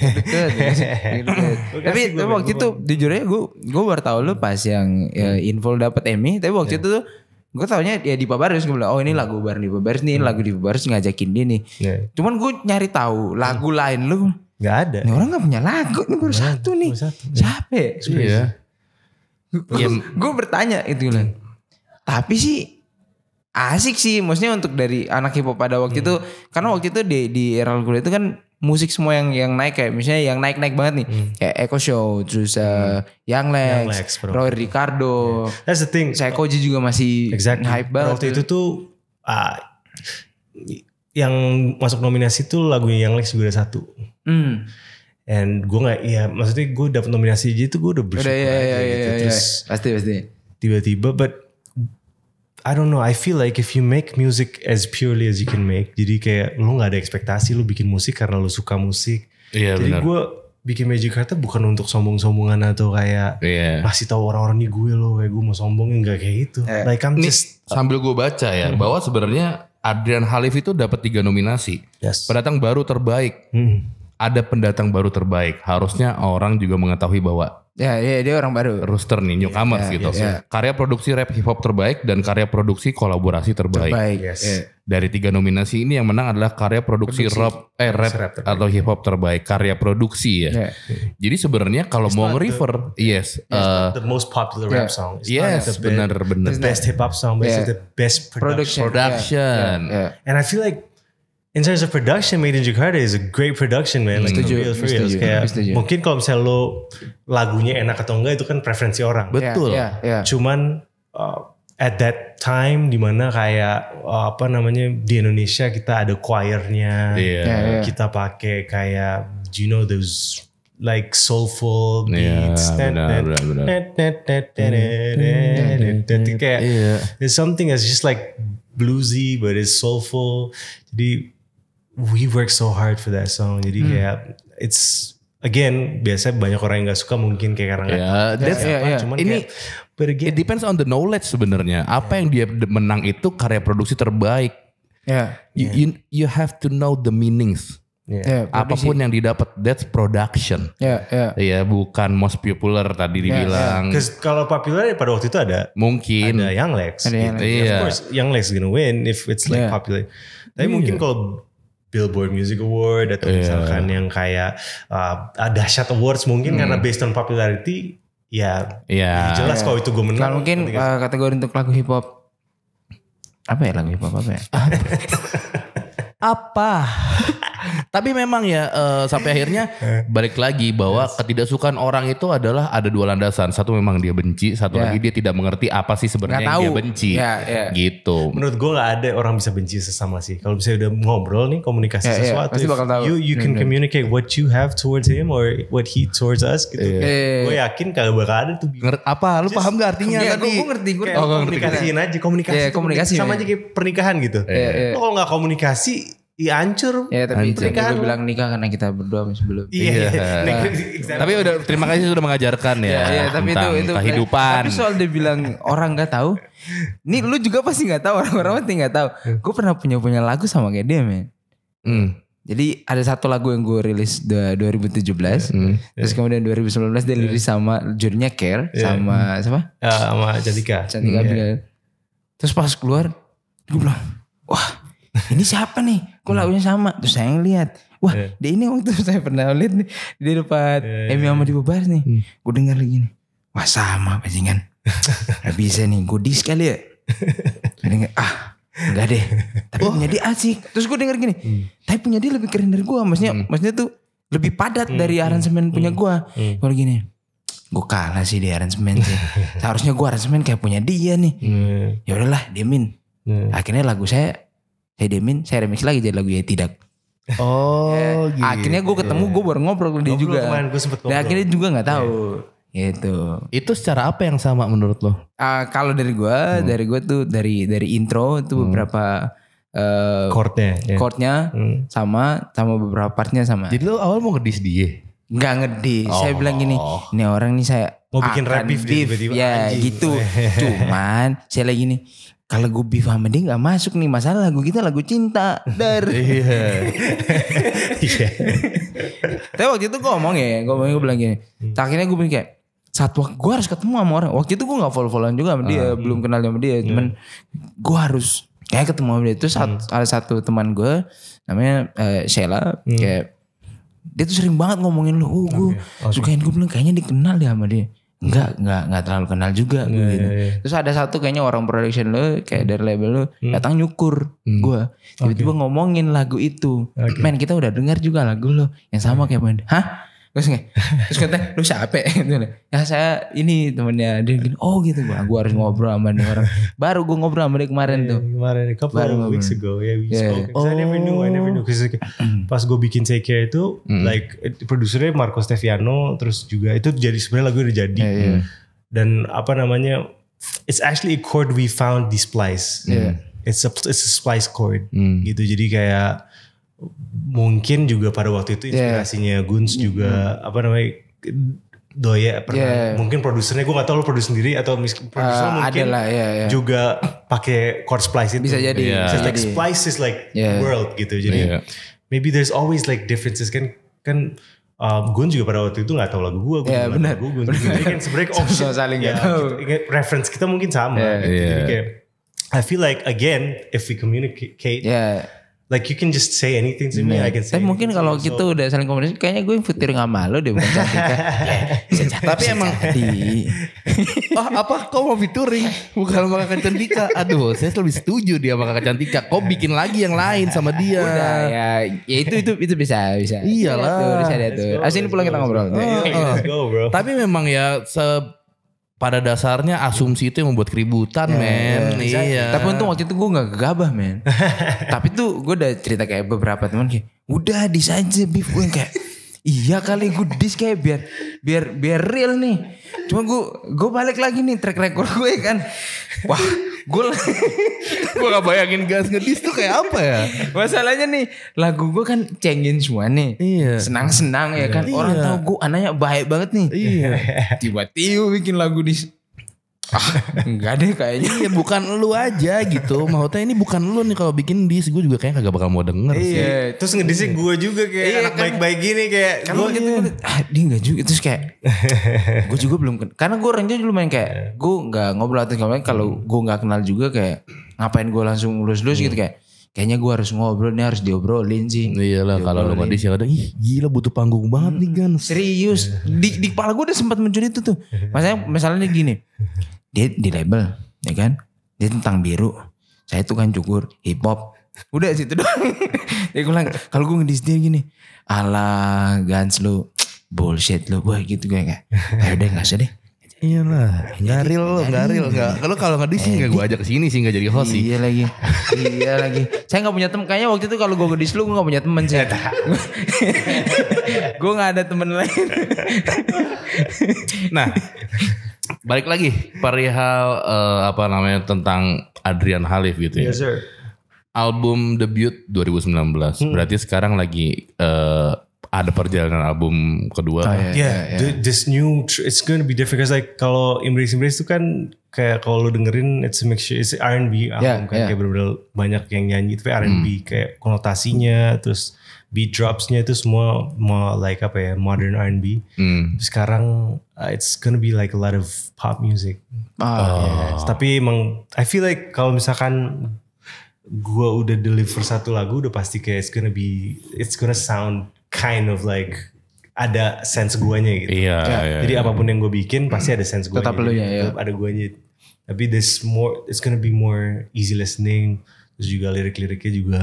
<laughs> tapi tapi waktu itu jujur aja ya, gue gue baru tahu lu pas yang ya, hmm. info dapat Emmy tapi waktu hmm. itu tuh gue tahunya ya di Pabaris gue bilang oh ini lagu baru di Pabaris nih ini hmm. lagu di Pabaris ngajakin dia nih iya. cuman gue nyari tahu lagu lain lu nggak ada nih orang nggak punya lagu nih baru satu nih siapa ya gue bertanya itu bilang tapi sih asik sih maksudnya untuk dari anak hip hop pada waktu hmm. itu karena waktu itu di di era gue itu kan musik semua yang yang naik kayak misalnya yang naik naik banget nih hmm. kayak Echo Show terus uh, hmm. Young Lex, Young Lex bro. Roy Ricardo yeah. that's the thing saya Koji juga masih exactly. hype banget waktu itu tuh uh, yang masuk nominasi tuh lagu Young Lex juga ada satu hmm. and gue nggak ya maksudnya gue dapet nominasi aja itu gue udah bersyukur udah, ya, ya, gitu. ya, ya, terus ya, ya. pasti pasti tiba-tiba but I don't know, I feel like if you make music as purely as you can make, jadi kayak lu nggak ada ekspektasi lu bikin musik karena lu suka musik. Iya, jadi gue bikin Magic Carta bukan untuk sombong-sombongan atau kayak yeah. masih tahu orang-orang nih gue lo, kayak gue mau sombong enggak kayak itu. Eh. Iya. Like I'm Nih, sambil gue baca ya mm -hmm. bahwa sebenarnya Adrian Halif itu dapat tiga nominasi. Yes. Pendatang baru terbaik. Mm -hmm. Ada pendatang baru terbaik. Harusnya orang juga mengetahui bahwa Ya, dia, ya, dia orang baru. Rooster nih, iya, newcomers yeah, gitu. Yeah, yeah. Karya produksi rap hip hop terbaik dan karya produksi kolaborasi terbaik. Terbaik. Yes. Iya. Dari tiga nominasi ini yang menang adalah karya produksi, produksi. rap eh rap, rap atau hip hop terbaik, karya produksi ya. Yeah. Jadi sebenarnya kalau mau nge-refer, yes, uh, the most popular yeah. rap song. It's yes, benar benar. The best hip hop song, but yeah. it's the best production. production. Yeah. Yeah. And I feel like in terms of production made in Jakarta is a great production man. Like setuju, real for Kayak setuju. mungkin kalau misalnya lo lagunya enak atau enggak itu kan preferensi orang. Betul. Yeah, yeah, yeah. Cuman uh, at that time dimana kayak uh, apa namanya di Indonesia kita ada choirnya, yeah. Yeah, yeah. kita pakai kayak do you know those like soulful beats. Yeah, benar, benar, benar. Kayak yeah. there's something that's just like bluesy but it's soulful. Jadi we work so hard for that song jadi hmm. kayak it's again biasanya banyak orang yang nggak suka mungkin kayak karena yeah, that's, yeah, yeah. Ya. cuman ini kayak, again, it depends on the knowledge sebenarnya apa yeah. yang dia menang itu karya produksi terbaik yeah. you, yeah. you you have to know the meanings Yeah. Yeah, ya, apapun yang didapat that's production. Iya yeah, yeah. yeah, bukan most popular tadi ya, dibilang. Yeah. kalau popular pada waktu itu ada mungkin ada Young Lex. Ada gitu. Young Lex. Yeah. Of course Young Lex gonna win if it's like yeah. popular. Tapi yeah. mungkin iya. kalau Billboard Music Award atau yeah. misalkan yang kayak uh, uh Shot awards mungkin hmm. karena based on popularity ya yeah. Iya. jelas yeah. kalau itu gue menang. Kalau mungkin uh, kategori untuk lagu hip hop apa ya lagu hip hop apa ya? <laughs> apa? <laughs> Tapi memang ya uh, sampai akhirnya <laughs> eh. balik lagi bahwa yes. ketidaksukaan orang itu adalah ada dua landasan. Satu memang dia benci, satu yeah. lagi dia tidak mengerti apa sih sebenarnya yang dia benci. Yeah, yeah. Gitu. Menurut gue gak ada orang bisa benci sesama sih. Kalau bisa udah ngobrol nih komunikasi yeah, ya, sesuatu, yeah. bakal tahu. you you can hmm. communicate what you have towards him or what he towards us gitu. Yeah. Iya. Gue yakin kalau bakal ada tuh. Ngerti apa? Lu Just, paham gak artinya yeah, tadi? Gue ngerti. Gue oh, komunikasiin iya. aja. Komunikasi, yeah, komunikasi sama yeah. aja kayak pernikahan gitu. Yeah, yeah. Lo kalau gak komunikasi Iya hancur. Ya tapi hancur. Kan. Gue bilang nikah karena kita berdua masih belum. Iya. Yeah. Iya. <laughs> exactly. Tapi udah terima kasih sudah mengajarkan ya. Iya, yeah, tapi itu itu kehidupan. Tapi soal dia bilang orang nggak tahu. Nih lu juga pasti nggak tahu orang-orang pasti nggak tahu. Gue pernah punya punya lagu sama kayak dia men. Hmm. Jadi ada satu lagu yang gue rilis 2017, yeah. mm, terus kemudian 2019 dia iya. rilis sama judulnya Care yeah. sama siapa? Uh, sama Cantika. Cantika yeah. Terus pas keluar gue bilang, wah ini siapa nih? kok hmm. lagunya sama terus saya lihat wah yeah. dia ini waktu <laughs> saya pernah lihat nih di depan yeah, iya, Emi sama iya. di nih hmm. gue dengar lagi nih wah sama bajingan <laughs> gak bisa nih gue dis kali ya dengar ah enggak deh tapi oh. punya dia asik terus gue denger gini hmm. tapi punya dia lebih keren dari gue maksudnya hmm. maksudnya tuh lebih padat hmm. dari hmm, aransemen hmm. punya gue hmm. kalau hmm. gini gue kalah sih di aransemen sih. <laughs> Seharusnya gue aransemen kayak punya dia nih. Hmm. Ya udahlah, diamin. Hmm. Akhirnya lagu saya Hedemin saya remix lagi jadi lagu ya tidak. Oh, ya, gitu. akhirnya gue ketemu gue baru ngobrol dia juga. Kemarin, gue sempet ngobrol. Dan akhirnya juga nggak iya. tahu. Yeah gitu. Itu secara apa yang sama menurut lo? Uh, kalau dari gue, hmm. dari gue tuh dari dari intro tuh hmm. beberapa uh, chordnya, yeah. chordnya hmm. sama sama beberapa partnya sama. Jadi lo awal mau ngedis dia? Gak ngedis. Oh. Saya bilang gini, oh. ini orang nih saya mau bikin rap beef, beef. Tiba -tiba. ya anjing. gitu. <laughs> Cuman saya lagi nih, kalau gue beef sama dia nggak masuk nih masalah lagu kita lagu cinta dar <laughs> iya. iya tapi waktu itu gue ngomong ya gue ngomong gue bilang gini hmm. akhirnya gue bilang kayak waktu gue harus ketemu sama orang waktu itu gue nggak follow followan juga sama dia hmm. belum kenal sama dia yeah. cuman iya. gue harus kayak ketemu sama dia itu saat, hmm. ada satu teman gue namanya uh, Sheila hmm. kayak dia tuh sering banget ngomongin lu oh, gue okay. okay. sukain gue bilang kayaknya dikenal deh sama dia Enggak, enggak, enggak terlalu kenal juga yeah, gitu. Yeah, yeah. Terus ada satu kayaknya orang production lo kayak dari label lo hmm. datang nyukur hmm. gua. Tiba-tiba okay. ngomongin lagu itu. Okay. Men, kita udah dengar juga lagu lo yang sama okay. Iya. kayak Hah? terus nggak terus kata lu siapa <laughs> gitu kan. ya saya ini temennya dia gini oh gitu gua gua harus ngobrol sama dia orang baru gua ngobrol sama dia kemarin yeah, tuh kemarin a couple baru of weeks ago yeah we yeah. spoke oh. I never knew I never knew Cause, pas gua bikin take care itu mm. like produsernya Marco Steviano terus juga itu jadi sebenarnya lagu udah jadi yeah, yeah. dan apa namanya it's actually a chord we found this splice yeah. it's a it's a splice chord mm. gitu jadi kayak mungkin juga pada waktu itu inspirasinya yeah. Guns juga mm. apa namanya Doya pernah yeah. mungkin produsernya gue gak tau lo produs sendiri atau produser uh, mungkin adalah, yeah, yeah. juga pakai chord splice itu bisa jadi yeah. so like splice is like yeah. world gitu jadi yeah. maybe there's always like differences kan kan um, Gun juga pada waktu itu nggak tahu lagu gue, gue yeah, benar. lagu Gun. Jadi kan sebenarnya oh <laughs> shit, saling ya, gitu, reference kita mungkin sama. Yeah. Gitu. Yeah. Jadi kayak I feel like again if we communicate, yeah. Like you can just say anything to me, yeah. I nah, can say. Tapi mungkin kalau gitu so. udah saling komunikasi, kayaknya gue yang futir nggak malu deh bukan Cantika. Ya. <laughs> yeah, Tapi emang di Oh, apa kau mau fituring bukan sama Kakak Cantika? Aduh, saya lebih setuju dia sama Kakak Cantika. Kau bikin lagi yang lain sama dia. Udah ya, ya itu itu itu bisa bisa. Iyalah. Bisa diatur. Asin pulang kita ngobrol. Ah, ah. Let's Go, bro. Tapi memang ya se pada dasarnya asumsi itu yang membuat keributan yeah, men yeah, iya, iya. iya. tapi untung waktu itu gue gak gegabah men <laughs> tapi tuh gue udah cerita kayak beberapa teman kayak udah desain aja beef gue kayak Iya kali gue dis kayak biar biar biar real nih. Cuma gue gue balik lagi nih track record gue ya kan. Wah, gue gue gak bayangin gas ngedis tuh kayak apa ya. Masalahnya nih lagu gue kan cengin semua nih. Iya. Senang senang ya kan. Iya. Orang iya. tahu gue anaknya baik banget nih. Iya. <laughs> Tiba-tiba bikin lagu dis ah, enggak deh kayaknya. ya bukan lu aja gitu. Maksudnya ini bukan lu nih kalau bikin dis gue juga kayak kagak bakal mau denger iya, sih. Iya, terus ngedisnya iya. gue juga kayak iya, anak baik kan baik-baik gini kayak kan gue gitu. Iya. Ah, dia enggak juga terus kayak <laughs> gue juga belum karena gue orangnya dulu main kayak iya. gue nggak ngobrol atau ngapain kalau hmm. gue nggak kenal juga kayak ngapain gue langsung lulus-lulus gitu, hmm. gitu kayak kayaknya gue harus ngobrol nih harus diobrolin sih. Iyalah kalau lo ngadis ya kadang ih gila butuh panggung banget hmm, nih kan. Serius di, di kepala gue udah sempat muncul itu tuh. <laughs> Maksudnya misalnya gini dia di label ya kan dia tentang biru saya tuh kan cukur hip hop udah situ <laughs> doang dia bilang kalau gue ngedis dia gini ala gans lu bullshit lu gue gitu gue kayak ayo deh gak usah deh Iya lah, nggak real, nggak real, nggak. Kalau kalau eh, nggak di sini nggak gue ajak ke sini sih nggak jadi host sih. Iya lagi, iya lagi. Saya nggak punya temen. Kayaknya waktu itu kalau gue gedis lu gue nggak punya teman sih. <laughs> gue nggak ada temen lain. nah, balik lagi perihal uh, apa namanya tentang Adrian Halif gitu ya. Yes, sir. Album debut 2019. Hmm. Berarti sekarang lagi uh, ada perjalanan album kedua. Oh, yeah, yeah, ya. yeah. yeah. This new it's gonna be different cause like kalau Embrace Embrace itu kan kayak kalau lu dengerin it's a mixture it's R&B album ah, yeah, kan yeah. kayak bener-bener banyak yang nyanyi tapi R&B hmm. kayak konotasinya terus beat dropsnya itu semua mau like apa ya modern R&B hmm. sekarang uh, it's gonna be like a lot of pop music oh. Ah, uh, yes. tapi emang I feel like kalau misalkan gua udah deliver satu lagu udah pasti kayak it's gonna be it's gonna sound kind of like ada sense guanya gitu. Iya. Ya. Iya, Jadi iya. apapun yang gue bikin pasti ada sense guanya. Tetap lu gitu. ya. Tetap ada guanya. Tapi this more it's gonna be more easy listening. Terus juga lirik-liriknya juga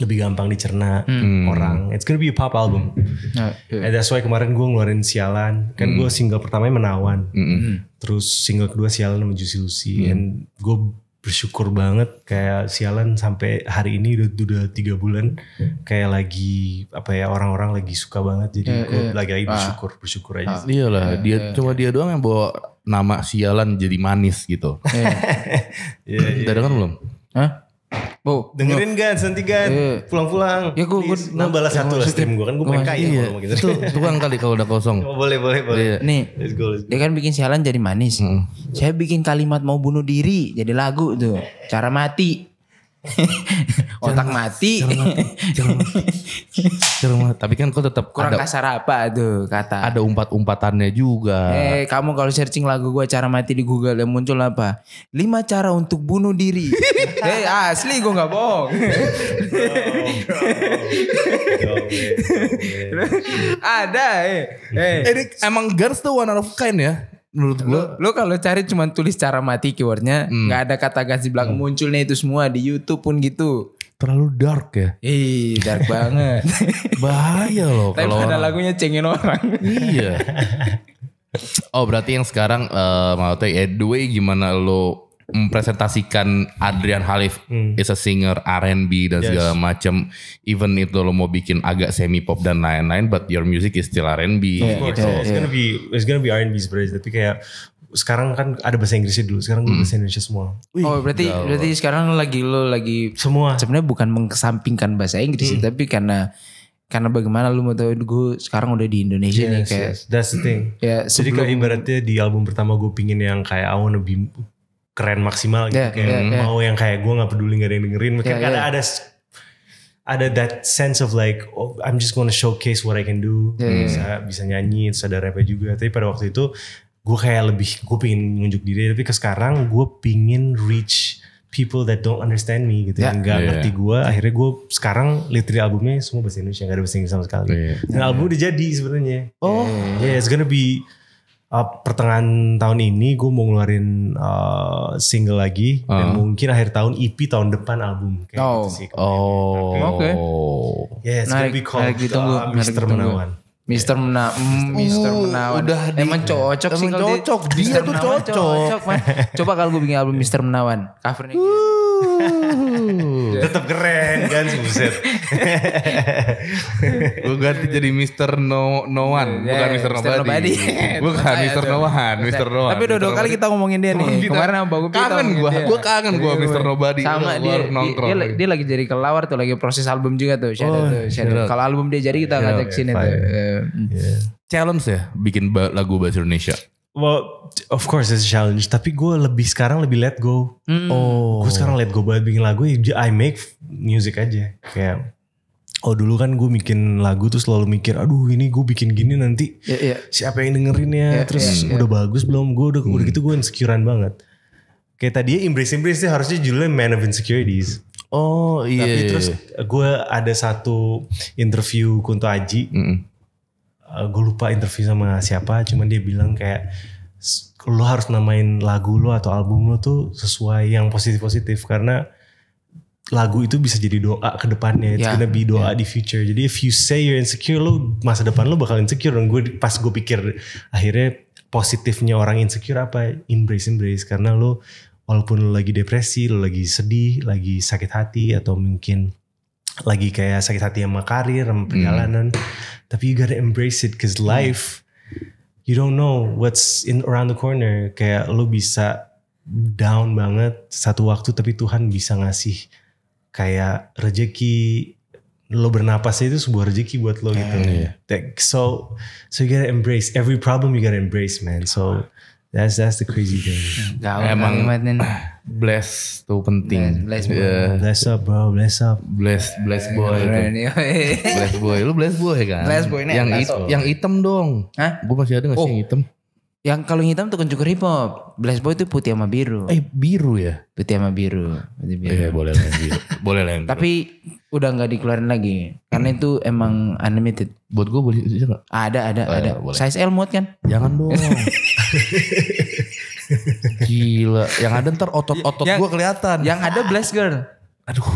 lebih gampang dicerna hmm. orang. It's gonna be a pop album. Hmm. Ya, yeah. And that's why kemarin gue ngeluarin Sialan. Kan hmm. gue single pertamanya Menawan. Hmm. hmm. Terus single kedua Sialan sama Juicy Lucy. Hmm. And gue bersyukur banget kayak sialan sampai hari ini udah udah tiga bulan kayak lagi apa ya orang-orang lagi suka banget jadi yeah, yeah. lagi lagi bersyukur ah. bersyukur aja ah. iyalah yeah, dia yeah. cuma dia doang yang bawa nama sialan jadi manis gitu yeah. yeah, yeah. udah kan belum Hah? Oh, dengerin gak oh. nanti Gan. Iya. Pulang-pulang. Ya gue, gue nah, balas satu lah stream gue kan gue pengen kaya iya. gitu. Itu tukang kali kalau udah kosong. Oh, boleh, boleh, boleh. Iya. Nih. Let's go, let's go. Dia kan bikin sialan jadi manis. Hmm. Saya bikin kalimat mau bunuh diri jadi lagu tuh. Cara mati otak mati. mati. Tapi kan kau tetap kurang ada, kasar apa tuh kata. Ada umpat-umpatannya juga. Eh, hey, kamu kalau searching lagu gue cara mati di Google yang muncul apa? Lima cara untuk bunuh diri. eh, hey, asli gue nggak bohong. ada eh. Hey. hey. emang girls tuh one of kind ya menurut gua lo, kalau cari cuma tulis cara mati keywordnya hmm. nggak hmm. ada kata gas di belakang hmm. munculnya itu semua di YouTube pun gitu terlalu dark ya ih dark banget <laughs> bahaya loh tapi kalau ada orang. lagunya cengin orang iya <laughs> oh berarti yang sekarang uh, maksudnya ya the way gimana lo mempresentasikan Adrian Halif hmm. is a singer R&B dan yes. segala macam even itu lo mau bikin agak semi pop dan lain-lain but your music is still R&B yeah, gitu. Yeah, It's gonna be it's gonna be R&B sebenarnya tapi kayak sekarang kan ada bahasa Inggrisnya dulu, sekarang hmm. bahasa Indonesia semua. Oh, Wih, oh, berarti Gak berarti sekarang lagi lo lagi semua. Sebenarnya bukan mengesampingkan bahasa Inggris, hmm. tapi karena karena bagaimana lu mau tahu gue sekarang udah di Indonesia yes, nih kayak yes. that's the thing ya yeah, sebelum, jadi kayak ibaratnya di album pertama gue pingin yang kayak I wanna be keren maksimal gitu yeah, kayak yeah, yeah. mau yang kayak gue nggak peduli nggak ada yang dengerin mungkin yeah, ada yeah. ada ada that sense of like oh, I'm just gonna showcase what I can do yeah, bisa yeah. bisa nyanyi bisa ada rap juga tapi pada waktu itu gue kayak lebih gue pingin nunjuk diri tapi ke sekarang gue pingin reach people that don't understand me gitu yeah. yang gak yeah, ngerti gue akhirnya gue sekarang literally albumnya semua bahasa Indonesia gak ada bahasa Inggris sama sekali yeah. dan album udah jadi sebenarnya oh yeah it's gonna be uh, pertengahan tahun ini gue mau ngeluarin uh, single lagi uh. dan ah. mungkin akhir tahun EP tahun depan album kayak gitu oh. gitu sih. Oh, oke. Okay. Yes, narik, be called narik uh, Mister Menawan. Mister Mena Mister mm, Menawan udah di, emang cocok sih emang cocok dia tuh cocok, cocok coba kalau gue bikin album Mister Menawan covernya gitu. Iya. Tetap keren kan buset. <laughs> gue ganti jadi Mister No No One, iya, bukan iya, Mister Nobody. Nobody. <laughs> bukan Mister No One, Mister No One. Tapi udah dua kali kita ngomongin dia nih. Kemarin sama Bagus kangen gue, gue kangen gue Mister Nobody. Sama dia, Dia, lagi jadi kelawar tuh, lagi proses album juga tuh. Oh, tuh, Shadow. Kalau album dia jadi kita ngajak sini tuh. Challenge ya bikin lagu bahasa Indonesia. Well, of course it's a challenge. Tapi gue lebih sekarang lebih let go. Mm. Oh. Gue sekarang let go banget bikin lagu. I make music aja. Kayak Oh dulu kan gue bikin lagu tuh selalu mikir, aduh ini gue bikin gini nanti yeah, yeah. siapa yang dengerin ya, yeah, terus yeah, yeah. udah bagus belum? Gue udah mm. udah hmm. gitu gue insecurean banget. Kayak tadi ya, embrace embrace ya, sih harusnya judulnya Man of Insecurities. Oh iya. Tapi iya, terus iya. gue ada satu interview Kunto Aji. Mm -mm uh, eh, gue lupa interview sama siapa cuman dia bilang kayak lo harus namain lagu lo atau album lo tuh sesuai yang positif-positif karena lagu itu bisa jadi doa ke depannya. itu yeah. Ya, doa yeah. di future. Jadi if you say you're insecure, lo masa depan lo bakal insecure. Dan gue pas gue pikir akhirnya positifnya orang insecure apa? Embrace, embrace. Karena lo walaupun lo lagi depresi, lo lagi sedih, lagi sakit hati atau mungkin lagi kayak sakit hati sama karir sama perjalanan mm. tapi you gotta embrace it cause life you don't know what's in around the corner kayak lu bisa down banget satu waktu tapi Tuhan bisa ngasih kayak rejeki lo bernapas itu sebuah rejeki buat lo gitu. mm, yeah. Iya. So so you gotta embrace every problem you gotta embrace man. So that's that's the crazy thing. Gawat emang bless tuh penting. Bless, bless, boy. Yeah. bless up bro, bless up. Bless, bless iya, boy. Iya. bless boy, lu bless boy kan? Bless boy ini yang it, yang hitam dong. Hah? Gue masih ada gak sih oh. yang hitam? Yang kalau hitam tuh kan kencur hip hop. Bless Boy itu putih sama biru. Eh biru ya? Putih sama biru. Putih biru. Eh, boleh lah yang biru. <laughs> boleh lah yang biru. Tapi udah nggak dikeluarin lagi. Karena itu emang unlimited. Buat gue boleh aja gak? Ada, ada, oh, ada. Ya, boleh. Size L muat kan? Jangan dong. <laughs> Gila, yang ada ntar otot-otot ya, ya. gue kelihatan. Yang ada blast girl. Aduh.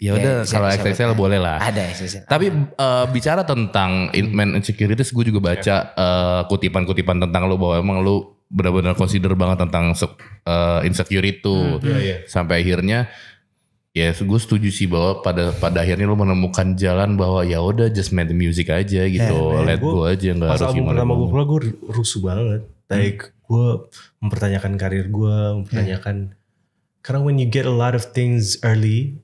Ya, ya udah kalau XXL boleh lah. Ada XXL. Tapi uh, bicara tentang man insecurities gue juga baca kutipan eh, kutipan-kutipan tentang lo bahwa emang lo benar-benar consider banget tentang uh, eh, insecure itu. Hmm, hmm, ya, ya. Sampai akhirnya ya gue setuju sih bahwa pada pada akhirnya lo menemukan jalan bahwa ya udah just make the music aja gitu yeah, let gue aja nggak harus gimana pertama gue pulang gue rusuh banget like gue mempertanyakan karir gue mempertanyakan yeah. karena when you get a lot of things early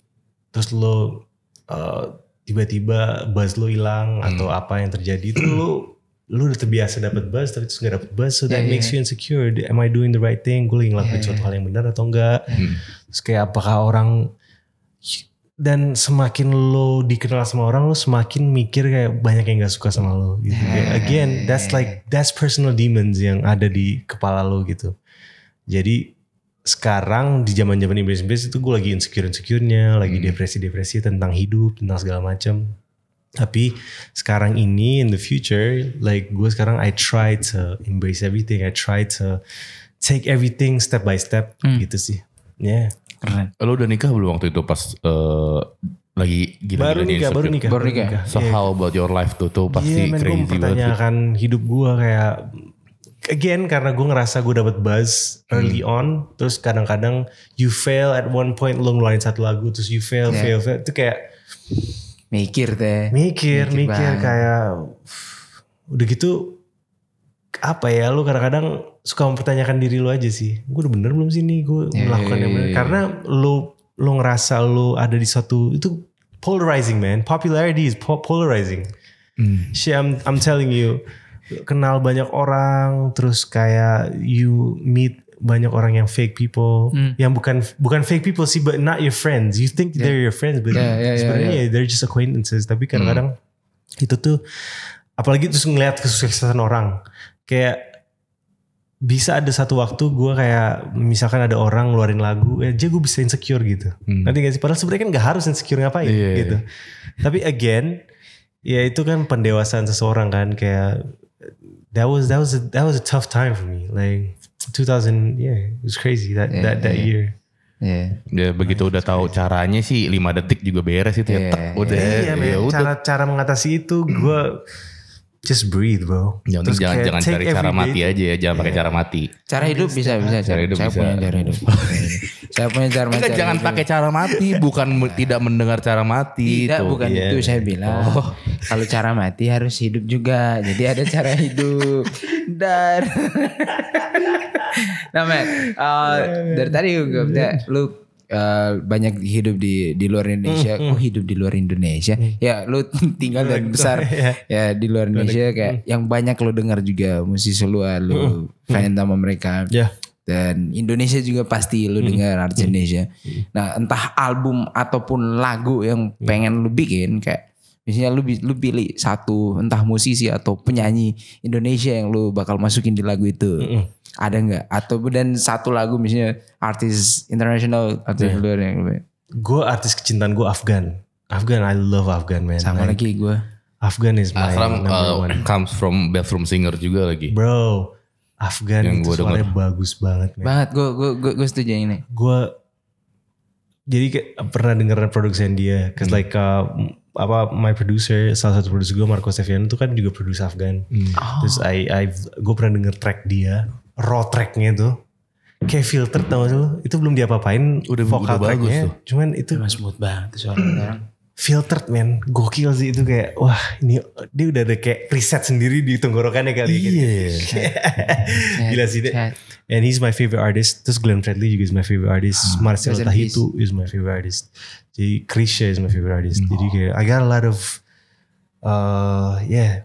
terus lo uh, tiba-tiba buzz lo hilang mm. atau apa yang terjadi itu lo lo udah terbiasa dapat buzz tapi terus gak dapat buzz so that yeah, makes you insecure am I doing the right thing gue lagi ngelakuin yeah, yeah. suatu hal yang benar atau enggak mm. terus kayak apakah orang dan semakin lo dikenal sama orang lo semakin mikir kayak banyak yang gak suka sama lo gitu. Hey. again that's like that's personal demons yang ada di kepala lo gitu jadi sekarang di zaman zaman Inggris Inggris itu gue lagi insecure insecurenya lagi hmm. depresi depresi tentang hidup tentang segala macam tapi sekarang ini in the future like gue sekarang I try to embrace everything I try to take everything step by step hmm. gitu sih yeah. Keren. Lo udah nikah belum waktu itu pas uh, lagi gila baru nikah, baru nikah, baru nikah. So yeah. how about your life tuh tuh pasti yeah, iya, crazy banget. hidup gue kayak again karena gue ngerasa gue dapat buzz early hmm. on terus kadang-kadang you fail at one point lo ngeluarin satu lagu terus you fail yeah. fail fail itu kayak mikir deh mikir mikir, mikir kayak udah gitu apa ya lu kadang-kadang suka mempertanyakan diri lu aja sih gue udah bener belum sih nih gue yeah, iya, melakukan yang iya, bener iya. karena lu lu ngerasa lu ada di suatu itu polarizing man popularity is polarizing mm. she I'm I'm telling you kenal banyak orang terus kayak you meet banyak orang yang fake people mm. yang bukan bukan fake people sih but not your friends you think yeah. they're your friends but yeah, yeah, sebenarnya yeah, yeah. they're just acquaintances tapi hmm. kadang-kadang mm. itu tuh apalagi terus ngelihat kesuksesan orang kayak bisa ada satu waktu gue kayak misalkan ada orang ngeluarin lagu ya aja gue bisa insecure gitu hmm. nanti gak sih padahal sebenarnya kan gak harus insecure ngapain yeah, iya, gitu yeah. tapi again ya itu kan pendewasaan seseorang kan kayak that was that was a, that was a tough time for me like 2000 yeah it was crazy that yeah, that that yeah. year Yeah. Ya begitu udah tahu caranya sih 5 detik juga beres itu ya, yeah, ya. Tak, iya, ya udah. yeah, ya, cara cara mengatasi itu gue just breathe bro. Ya, Terus jangan jangan cari cara mati aja ya, jangan yeah. pakai cara mati. Cara hidup bisa bisa. Cara, hidup saya bisa. punya cara hidup. <laughs> saya punya cara mati. jangan pakai cara mati, bukan tidak mendengar cara mati. Tidak, tuh. bukan yeah. itu saya gitu. bilang. Oh. Kalau cara mati harus hidup juga. Jadi ada cara hidup. Dan <laughs> Nah, man, uh, yeah. dari tadi gue, lu Eh, banyak hidup di di luar Indonesia, mm, mm. oh hidup di luar Indonesia, mm. ya lu <laughs> tinggal dan besar <laughs> ya. ya di luar Indonesia kayak mm. yang banyak lu dengar juga musisi luar lu mm-hmm. mm. fan sama mereka. Yeah. Dan Indonesia juga pasti lu mm. dengar artis Indonesia. Mm. Nah, entah album ataupun lagu yang mm. pengen lu bikin kayak Misalnya lu lu pilih satu entah musisi atau penyanyi Indonesia yang lu bakal masukin di lagu itu. Mm -hmm. Ada nggak? Atau dan satu lagu misalnya artis internasional artis yeah. luar yang Gue artis kecintaan gue Afgan. Afgan I love Afgan man. Sama like, lagi gue. Afgan is my Akram, number uh, one. Comes from bathroom singer juga lagi. Bro, Afgan yang itu suaranya denger. bagus banget. Man. Banget, gue gue gue gue setuju ini. Gue jadi kayak pernah denger produksi dia, cause hmm. like uh, apa my producer salah satu produser gue Marco Stevian itu kan juga produser Afgan hmm. oh. terus I, I gue pernah denger track dia raw tracknya itu kayak filter tau gak sih lo itu belum diapa-apain udah vokal bagus tuh. cuman itu Emang smooth banget suara orang filtered man gokil sih itu kayak wah ini dia udah ada kayak riset sendiri di tenggorokannya kali ya, gitu. iya yeah. <laughs> gila sih deh and he's my favorite artist terus Glenn Fredly juga is my favorite artist ah, Marcel Tahitu is my favorite artist jadi Krisha is my favorite artist oh. jadi kayak I got a lot of uh, yeah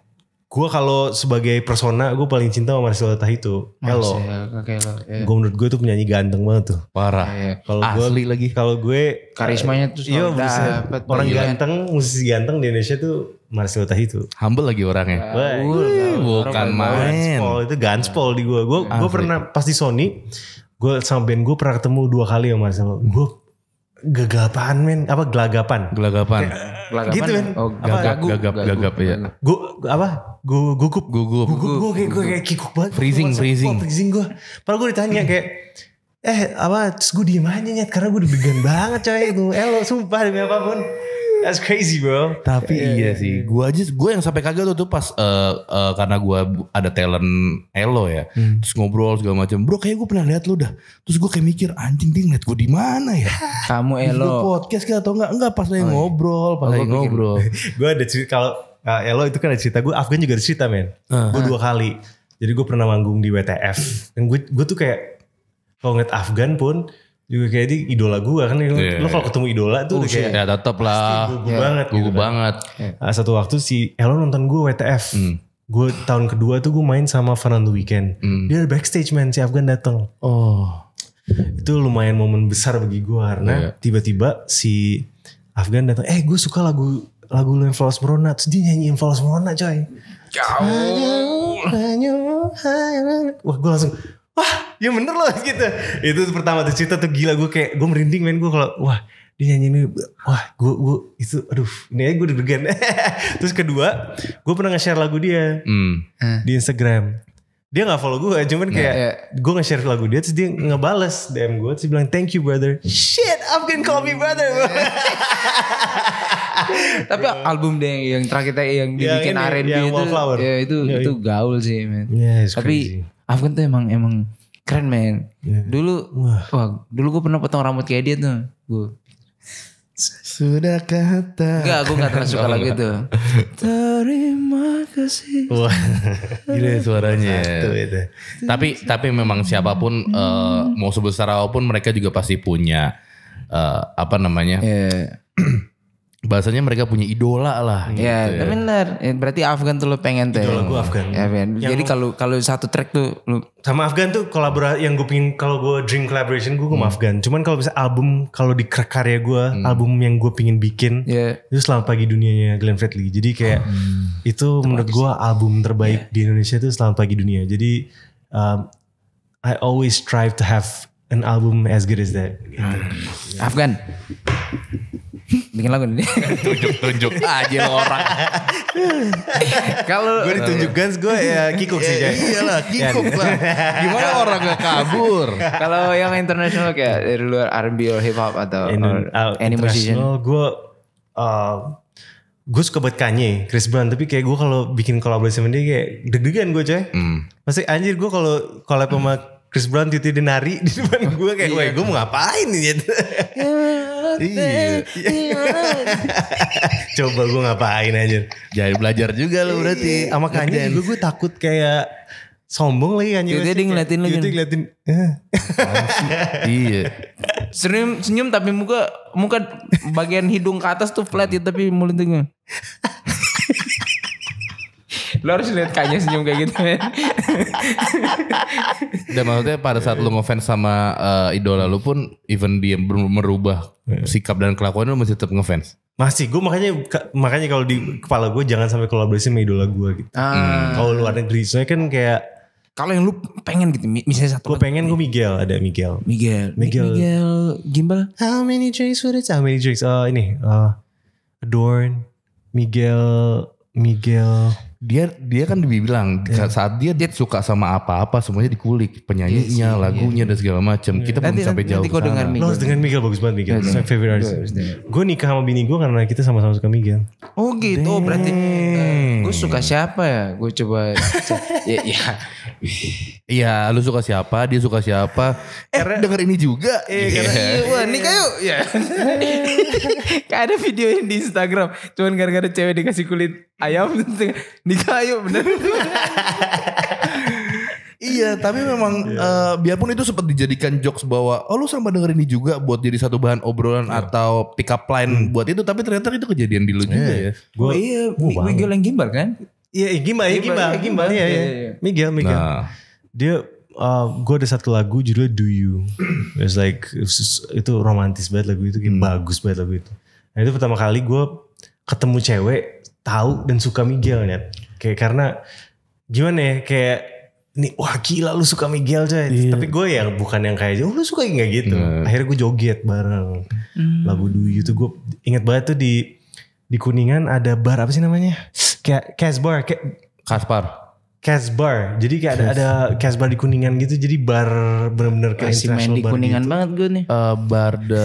gue kalau sebagai persona gue paling cinta sama Marcelo itu itu. okay, gue menurut gue tuh penyanyi ganteng banget tuh parah iya, iya. kalau gue lagi kalau gue karismanya tuh iya dapet orang ganteng musisi ganteng di Indonesia tuh Marcelo itu. humble lagi orangnya uh, uh, bukan main Gunspol, itu Ganspol di gue gue pernah pas di Sony gue sama band gue pernah ketemu dua kali sama Marcelo gue gegagapan men apa gelagapan gelagapan gelagapan gitu ya? men oh, gagap, apa, gagap gagap ya gu apa gu gugup gugup gugup gue kayak gue kayak kikuk banget freezing freezing freezing gue padahal gue ditanya kayak eh apa terus gue diem aja nyet karena gue deg banget coy gue elo sumpah demi apapun That's crazy bro. Tapi yeah, iya yeah, sih, yeah. gue aja gue yang sampai kaget tuh, tuh pas uh, uh, karena gue ada talent Elo ya, hmm. terus ngobrol segala macam. Bro, kayak gue pernah lihat lu dah. Terus gue kayak mikir anjing dia ngeliat gue di mana ya? <laughs> Kamu Elo. Terus podcast kita atau enggak? Enggak pas lagi oh, iya. ngobrol, pas oh, lagi ngobrol. <laughs> gue ada cerita kalau uh, Elo itu kan ada cerita gue, Afgan juga ada cerita men. Uh, ah. gue dua kali. Jadi gue pernah manggung di WTF. Dan gue gue tuh kayak kalau ngeliat Afgan pun juga kayak itu idola gue kan yeah. lo kalau ketemu idola tuh oh, udah kayak ya tetep lah gugup yeah. banget gitu gugup gitu banget kan. yeah. satu waktu si Elon nonton gue WTF mm. gue tahun kedua tuh gue main sama Fernando Weekend mm. dia backstage man si Afgan datang oh itu lumayan momen besar bagi gue karena iya. tiba-tiba yeah. si Afgan datang eh gue suka lagu lagu lu yang Falls Merona terus dia nyanyiin Falls Merona coy Jauh. Wah gue langsung wah ya bener loh gitu itu pertama tuh cerita tuh gila gue kayak gue merinding main gue kalau wah dia nyanyi ini wah gue gue itu aduh ini aja gue deg-degan <laughs> terus kedua gue pernah nge-share lagu dia hmm. di Instagram dia gak follow gue cuman iya, kayak yeah, gue nge-share lagu dia terus dia ngebales DM gue terus dia bilang thank you brother shit Afgan call me hmm. brother <laughs> tapi yeah. album dia yang terakhir yang dibikin yeah, R&B itu Wallflower. ya itu yeah, itu iya. gaul sih man yeah, tapi crazy. Afgan tuh emang emang keren man yeah. dulu wah. wah dulu gue pernah potong rambut kayak dia tuh gue sudah kata. Enggak, aku gak termasuk suka lagu itu. Terima kasih. Wah, gila ya suaranya. itu itu. Tapi tapi memang siapapun uh, mau sebesar apapun mereka juga pasti punya uh, apa namanya? Yeah bahasanya mereka punya idola lah. Iya, gitu yeah, ya. benar. Ya, berarti Afgan tuh lo pengen tuh. Idola gue Afgan. Ya, ben. Yang Jadi kalau kalau satu track tuh lu sama Afgan tuh kolaborasi yang gue pingin kalau gue dream collaboration gue hmm. Afgan. Cuman kalau bisa album kalau di karya gue hmm. album yang gue pingin bikin yeah. itu Selamat pagi dunianya Glenn Fredly. Jadi kayak hmm. itu Tepat menurut gue album terbaik yeah. di Indonesia itu Selamat pagi dunia. Jadi um, I always strive to have an album as good as that. Ah. Afgan. Bikin lagu nih. tunjuk tunjuk <laughs> aja orang. Kalau gue ditunjuk Guns gue ya kikuk sih. Iya, iyalah kikuk lah. Ya, ya. Gimana orang gak kabur? Kalau yang internasional kayak dari luar R&B or hip hop atau In, or, uh, any musician. gue uh, gue suka buat Kanye, Chris Brown, tapi kayak gue kalau bikin kolaborasi sama dia kayak deg-degan gue coy. Mm. anjir gue kalau kolab sama Chris Brown titi denari di depan gue kayak, gue iya. gue mau ngapain ini gitu. iya. iya. Coba gue ngapain aja. Jadi belajar juga lo berarti iya. sama Kanye juga gue takut kayak sombong lagi kan Yaudah dia ngeliatin lagi kan ngeliatin iya senyum senyum tapi muka muka bagian hidung ke atas tuh flat ya tapi mulutnya Lo harus lihat kayaknya senyum kayak gitu men. Dan maksudnya pada saat lo ngefans sama uh, idola lo pun even dia merubah iya. sikap dan kelakuan lo masih tetap ngefans. Masih gue makanya makanya kalau di kepala gue jangan sampai kolaborasi sama idola gue gitu. Ah. Kalau luar negeri soalnya kan kayak kalau yang lu pengen gitu misalnya satu gue kan? pengen gue Miguel ada Miguel Miguel Miguel, Miguel Gimbal how many drinks would it how many drinks uh, eh, ini uh, Adorn Miguel Miguel dia dia kan dibilang yeah. saat dia dia suka sama apa-apa semuanya dikulik penyanyinya yeah, iya, lagunya yeah. dan segala macam yeah. kita belum sampai nanti jauh nanti dengar Miguel. lo harus Miguel bagus banget Miguel yeah, yeah. favorite artist gue nikah sama bini gue karena kita sama-sama suka Miguel oh gitu Dang. berarti uh, eh, gue suka siapa ya gue coba <laughs> ya ya iya lu suka siapa dia suka siapa eh karena, denger ini juga eh, iya, yeah. karena iya. iya wah nikah yuk ya <laughs> ada video yang di Instagram cuman gara-gara cewek dikasih kulit ayam <laughs> Nikah ayo bener. Iya, tapi memang yeah. Iya. uh, biarpun itu sempat dijadikan jokes bahwa oh lu sama denger ini juga buat jadi satu bahan obrolan yeah. atau pick up line hmm. buat itu, tapi ternyata itu kejadian di lu yeah. juga iya. ya. Gua, oh, iya, gua Miguel yang gimbal kan? Iya, eh, eh, gimbal, iya gimbal, gimbal, iya. iya, iya. Miguel, Miguel. Nah. Dia uh, eh, gue ada satu lagu judulnya Do You. It's like it's, itu romantis banget lagu itu, hmm. bagus banget lagu itu. Nah itu pertama kali gue ketemu cewek tahu dan suka Miguel net. Kayak karena gimana ya kayak ini wah gila lu suka Miguel coy. Iya. Tapi gue ya bukan yang kayak oh, lu suka nggak gitu. Nah. Akhirnya gue joget bareng hmm. lagu Duyu tuh gue inget banget tuh di di Kuningan ada bar apa sih namanya? Kayak Casbar, kayak Kaspar cash bar. Jadi kayak ada ada cash bar di Kuningan gitu. Jadi bar bener-bener kayak Masih main di Kuningan gitu. banget gue nih. Uh, bar the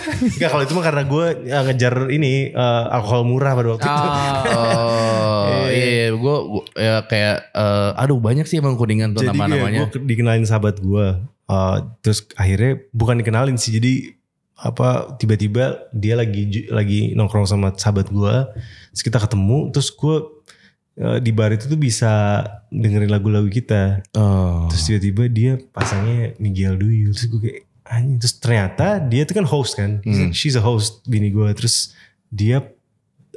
<laughs> kalau itu mah karena gue uh, ngejar ini uh, alkohol murah pada waktu oh. itu. oh <laughs> iya, iya. gue ya kayak uh, aduh banyak sih emang Kuningan tuh iya, nama-namanya. Jadi gue dikenalin sahabat gue. Uh, terus akhirnya bukan dikenalin sih jadi apa tiba-tiba dia lagi lagi nongkrong sama sahabat gue terus kita ketemu terus gue Eh, di bar itu tuh bisa dengerin lagu-lagu kita. Oh. Terus tiba-tiba dia pasangnya Miguel Duyul. Terus gue kayak anjing. Terus ternyata dia tuh kan host kan. Hmm. She's a host bini gue. Terus dia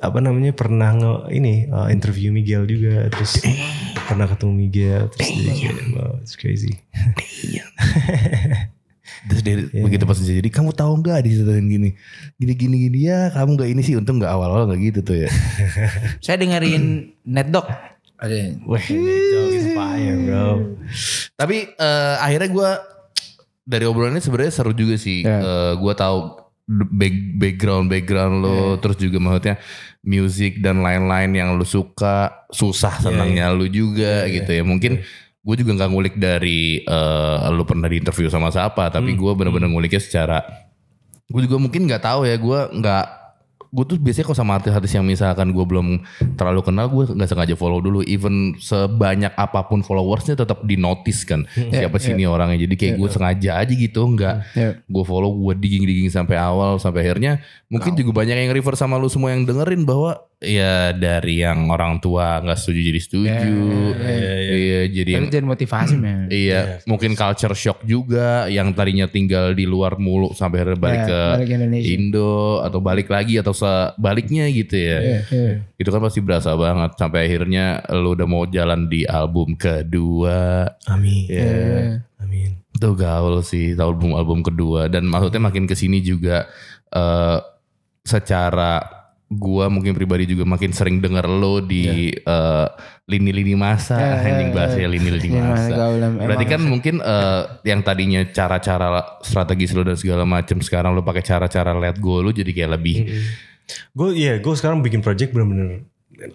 apa namanya pernah nge, ini uh, interview Miguel juga. Terus pernah ketemu Miguel. Terus Damn. dia kayak, wow, it's crazy. <laughs> terus dia yeah. begitu pas jadi kamu tahu nggak yang gini gini gini gini ya kamu nggak ini sih untung nggak awal awal nggak gitu tuh ya <laughs> saya dengerin netdoc ada wah bro tapi uh, akhirnya gue dari obrolannya sebenarnya seru juga sih yeah. Ya. uh, gue tahu background background lo yeah. terus juga maksudnya music dan lain-lain yang lo suka susah ya, senangnya yeah, yeah. lo juga yeah, ya. gitu ya mungkin yeah gue juga nggak ngulik dari uh, lu pernah di interview sama siapa tapi hmm. gue bener-bener hmm. nguliknya secara gue juga mungkin nggak tahu ya gue nggak gue tuh biasanya kalau sama artis-artis yang misalkan gue belum terlalu kenal gue nggak sengaja follow dulu even sebanyak apapun followersnya tetap di notice kan hmm. siapa yeah, sih yeah. orangnya jadi kayak yeah, gue yeah. sengaja aja gitu nggak hmm. yeah. gue follow gue digging digging sampai awal sampai akhirnya mungkin nah. juga banyak yang refer sama lu semua yang dengerin bahwa Iya dari yang orang tua nggak setuju jadi setuju. Iya yeah, yeah, yeah. jadi kan yang, jadi motivasi men. <clears throat> Iya, iya mungkin culture shock juga yang tadinya tinggal di luar mulu sampai iya, balik ke balik Indo atau balik lagi atau sebaliknya gitu ya. Iya, itu kan pasti berasa banget sampai akhirnya lu udah mau jalan di album kedua. Amin. Yeah. Amin. Itu gaul sih album album kedua dan maksudnya makin kesini juga uh, secara gua mungkin pribadi juga makin sering denger lo di yeah. Iya. uh, lini-lini masa yeah, handling <laughs> yeah, bahasanya eh, lini-lini masa. Yeah, Berarti kan ya. mungkin uh, yang tadinya cara-cara strategi lo dan segala macam sekarang lo pakai cara-cara lihat gue lo jadi kayak lebih mm Gue iya, yeah, gue sekarang bikin project bener-bener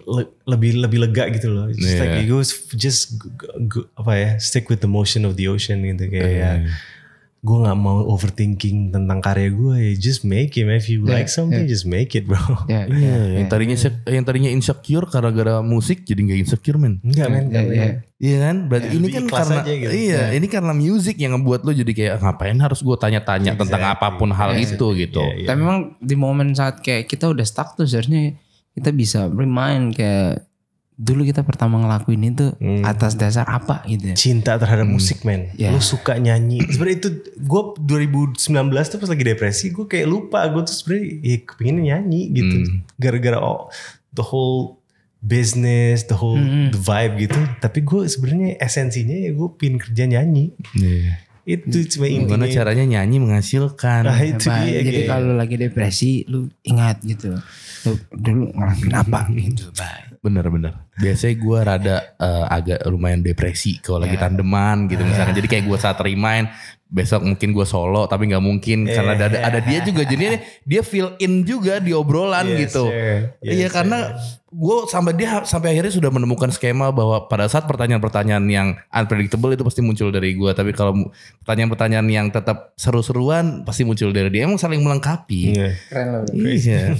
le, lebih lebih lega gitu loh. Just yeah. like iya. gue just go, go, apa ya, stick with the motion of the ocean gitu kayak yeah. Ya. Iya gue nggak mau overthinking tentang karya gue ya just make it if you yeah, like something yeah. just make it bro yeah, yeah, yeah, yang iya. tadinya yeah. yang tadinya insecure gara-gara musik jadi nggak insecure men Nggak men yeah, yeah. iya kan berarti yeah, ini kan karena gitu. iya yeah. ini karena musik yang ngebuat lo jadi kayak ngapain harus gue tanya-tanya exactly. tentang apapun hal yeah. itu gitu yeah, yeah. tapi memang di momen saat kayak kita udah stuck tuh seharusnya kita bisa remind kayak dulu kita pertama ngelakuin itu hmm. atas dasar apa gitu ya. Cinta terhadap hmm. musik men. Yeah. Lu suka nyanyi. sebenarnya itu gue 2019 tuh pas lagi depresi gue kayak lupa gue tuh sebenarnya ya pengen nyanyi gitu. gara hmm. Gara-gara oh, the whole business, the whole hmm. hmm. the vibe gitu. Tapi gue sebenarnya esensinya ya gue pin kerja nyanyi. Yeah. Itu cuma intinya. Gimana caranya nyanyi menghasilkan. Nah, itu apa? dia, Jadi kalau lagi depresi lu ingat gitu. Lu dulu ngelakuin apa gitu. Bener-bener biasanya gue rada uh, agak lumayan depresi kalau yeah. lagi iya. tandeman gitu yeah. misalnya jadi kayak gue saat remain besok mungkin gue solo tapi nggak mungkin yeah. karena iya. ada ada dia juga jadi dia fill in juga di obrolan yeah, gitu iya yeah, karena gue sampai dia sampai akhirnya sudah menemukan skema bahwa pada saat pertanyaan-pertanyaan yang unpredictable itu pasti muncul dari gue tapi kalau pertanyaan-pertanyaan yang tetap seru-seruan pasti muncul dari dia emang saling melengkapi iya. keren loh iya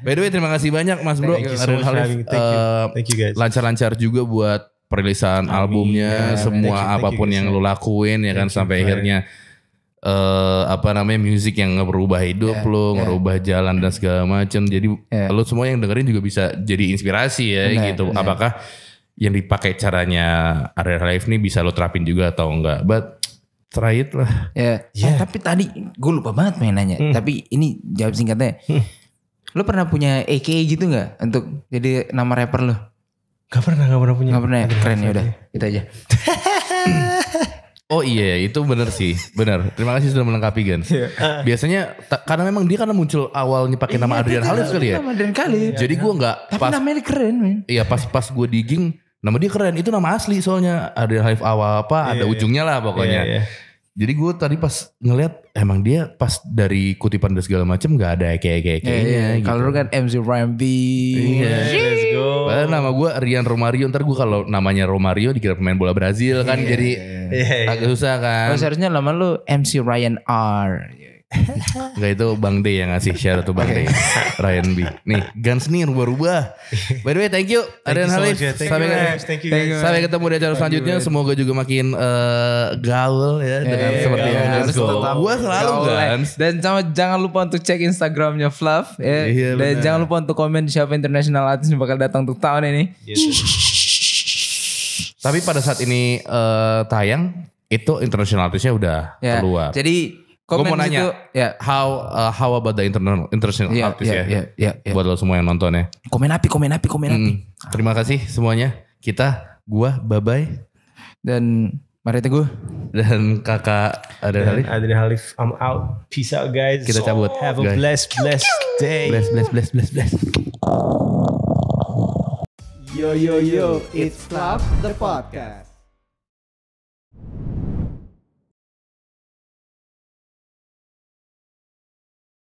by the way terima kasih banyak mas bro thank you so much, uh, thank you guys lancar-lancar juga buat perilisan Amin. albumnya, ya, semua ya, apapun yang lu lakuin ya kan sampai akhirnya uh, apa namanya musik yang ngerubah hidup ya, lo, ya. ngerubah jalan dan segala macam. Jadi ya. lo semua yang dengerin juga bisa jadi inspirasi ya bener, gitu. Apakah yang dipakai caranya area live nih bisa lo terapin juga atau enggak? But try it lah. Ya, yeah. Ya. yeah. tapi tadi gue lupa banget main nanya. Hmm. Tapi ini jawab singkatnya. Hmm. Lo pernah punya EK gitu nggak untuk jadi nama rapper lo? Gak pernah, gak pernah punya. Gak pernah ya? Keren ya udah, kita aja. <laughs> Oh iya, ya, itu bener sih, bener. Terima kasih sudah melengkapi Gan. Iya. Biasanya karena memang dia karena muncul awalnya pakai nama iya, Adrian Halif kali ya. Nama Adrian kali. Iya. Jadi gue nggak. Tapi pas, namanya keren, men. Iya, pas pas gue digging, nama dia keren. Itu nama asli soalnya Adrian Halif awal apa, ada ujungnya lah pokoknya. Jadi gue tadi pas ngeliat emang dia pas dari kutipan dan segala macem nggak ada kayak kayak kayaknya. Yeah, yeah. gitu. Kalau lu kan MC Prime B. Iya. Let's go. Padahal nama gue Rian Romario. Ntar gue kalau namanya Romario dikira pemain bola Brazil kan. Yeah, jadi yeah, yeah. agak susah kan. Oh, seharusnya lama lu MC Ryan R. Yeah. Enggak <laughs> itu Bang D yang ngasih share tuh Bang D. Ryan B. Nih, Guns nih rubah-rubah. By the way, thank you Aryan Halif. So sampai, thank sampai ketemu di acara selanjutnya. Semoga juga makin uh, gaul ya yeah, dengan seperti yeah, yang Gue selalu eh. Guns. Dan jangan lupa untuk cek Instagramnya Fluff. Ya. Yeah, Dan jangan lupa untuk komen siapa international artist yang bakal datang untuk tahun ini. Yes. Tapi pada saat ini uh, tayang itu international artisnya udah ya, keluar. Jadi Gue mau nanya, itu, ya. how uh, how about the international international yeah, artist yeah, ya? Yeah, yeah, yeah. Buat lo semua yang nonton ya. Komen api, komen api, komen api. terima kasih semuanya. Kita, gua, bye bye. Dan mari teguh. Dan kakak Adri Halif. Adri Halif, I'm out. Peace out guys. Kita cabut. Oh, Have guys. a blessed, blessed day. Bless, bless, bless, bless, bless. Yo yo yo, it's Club the podcast.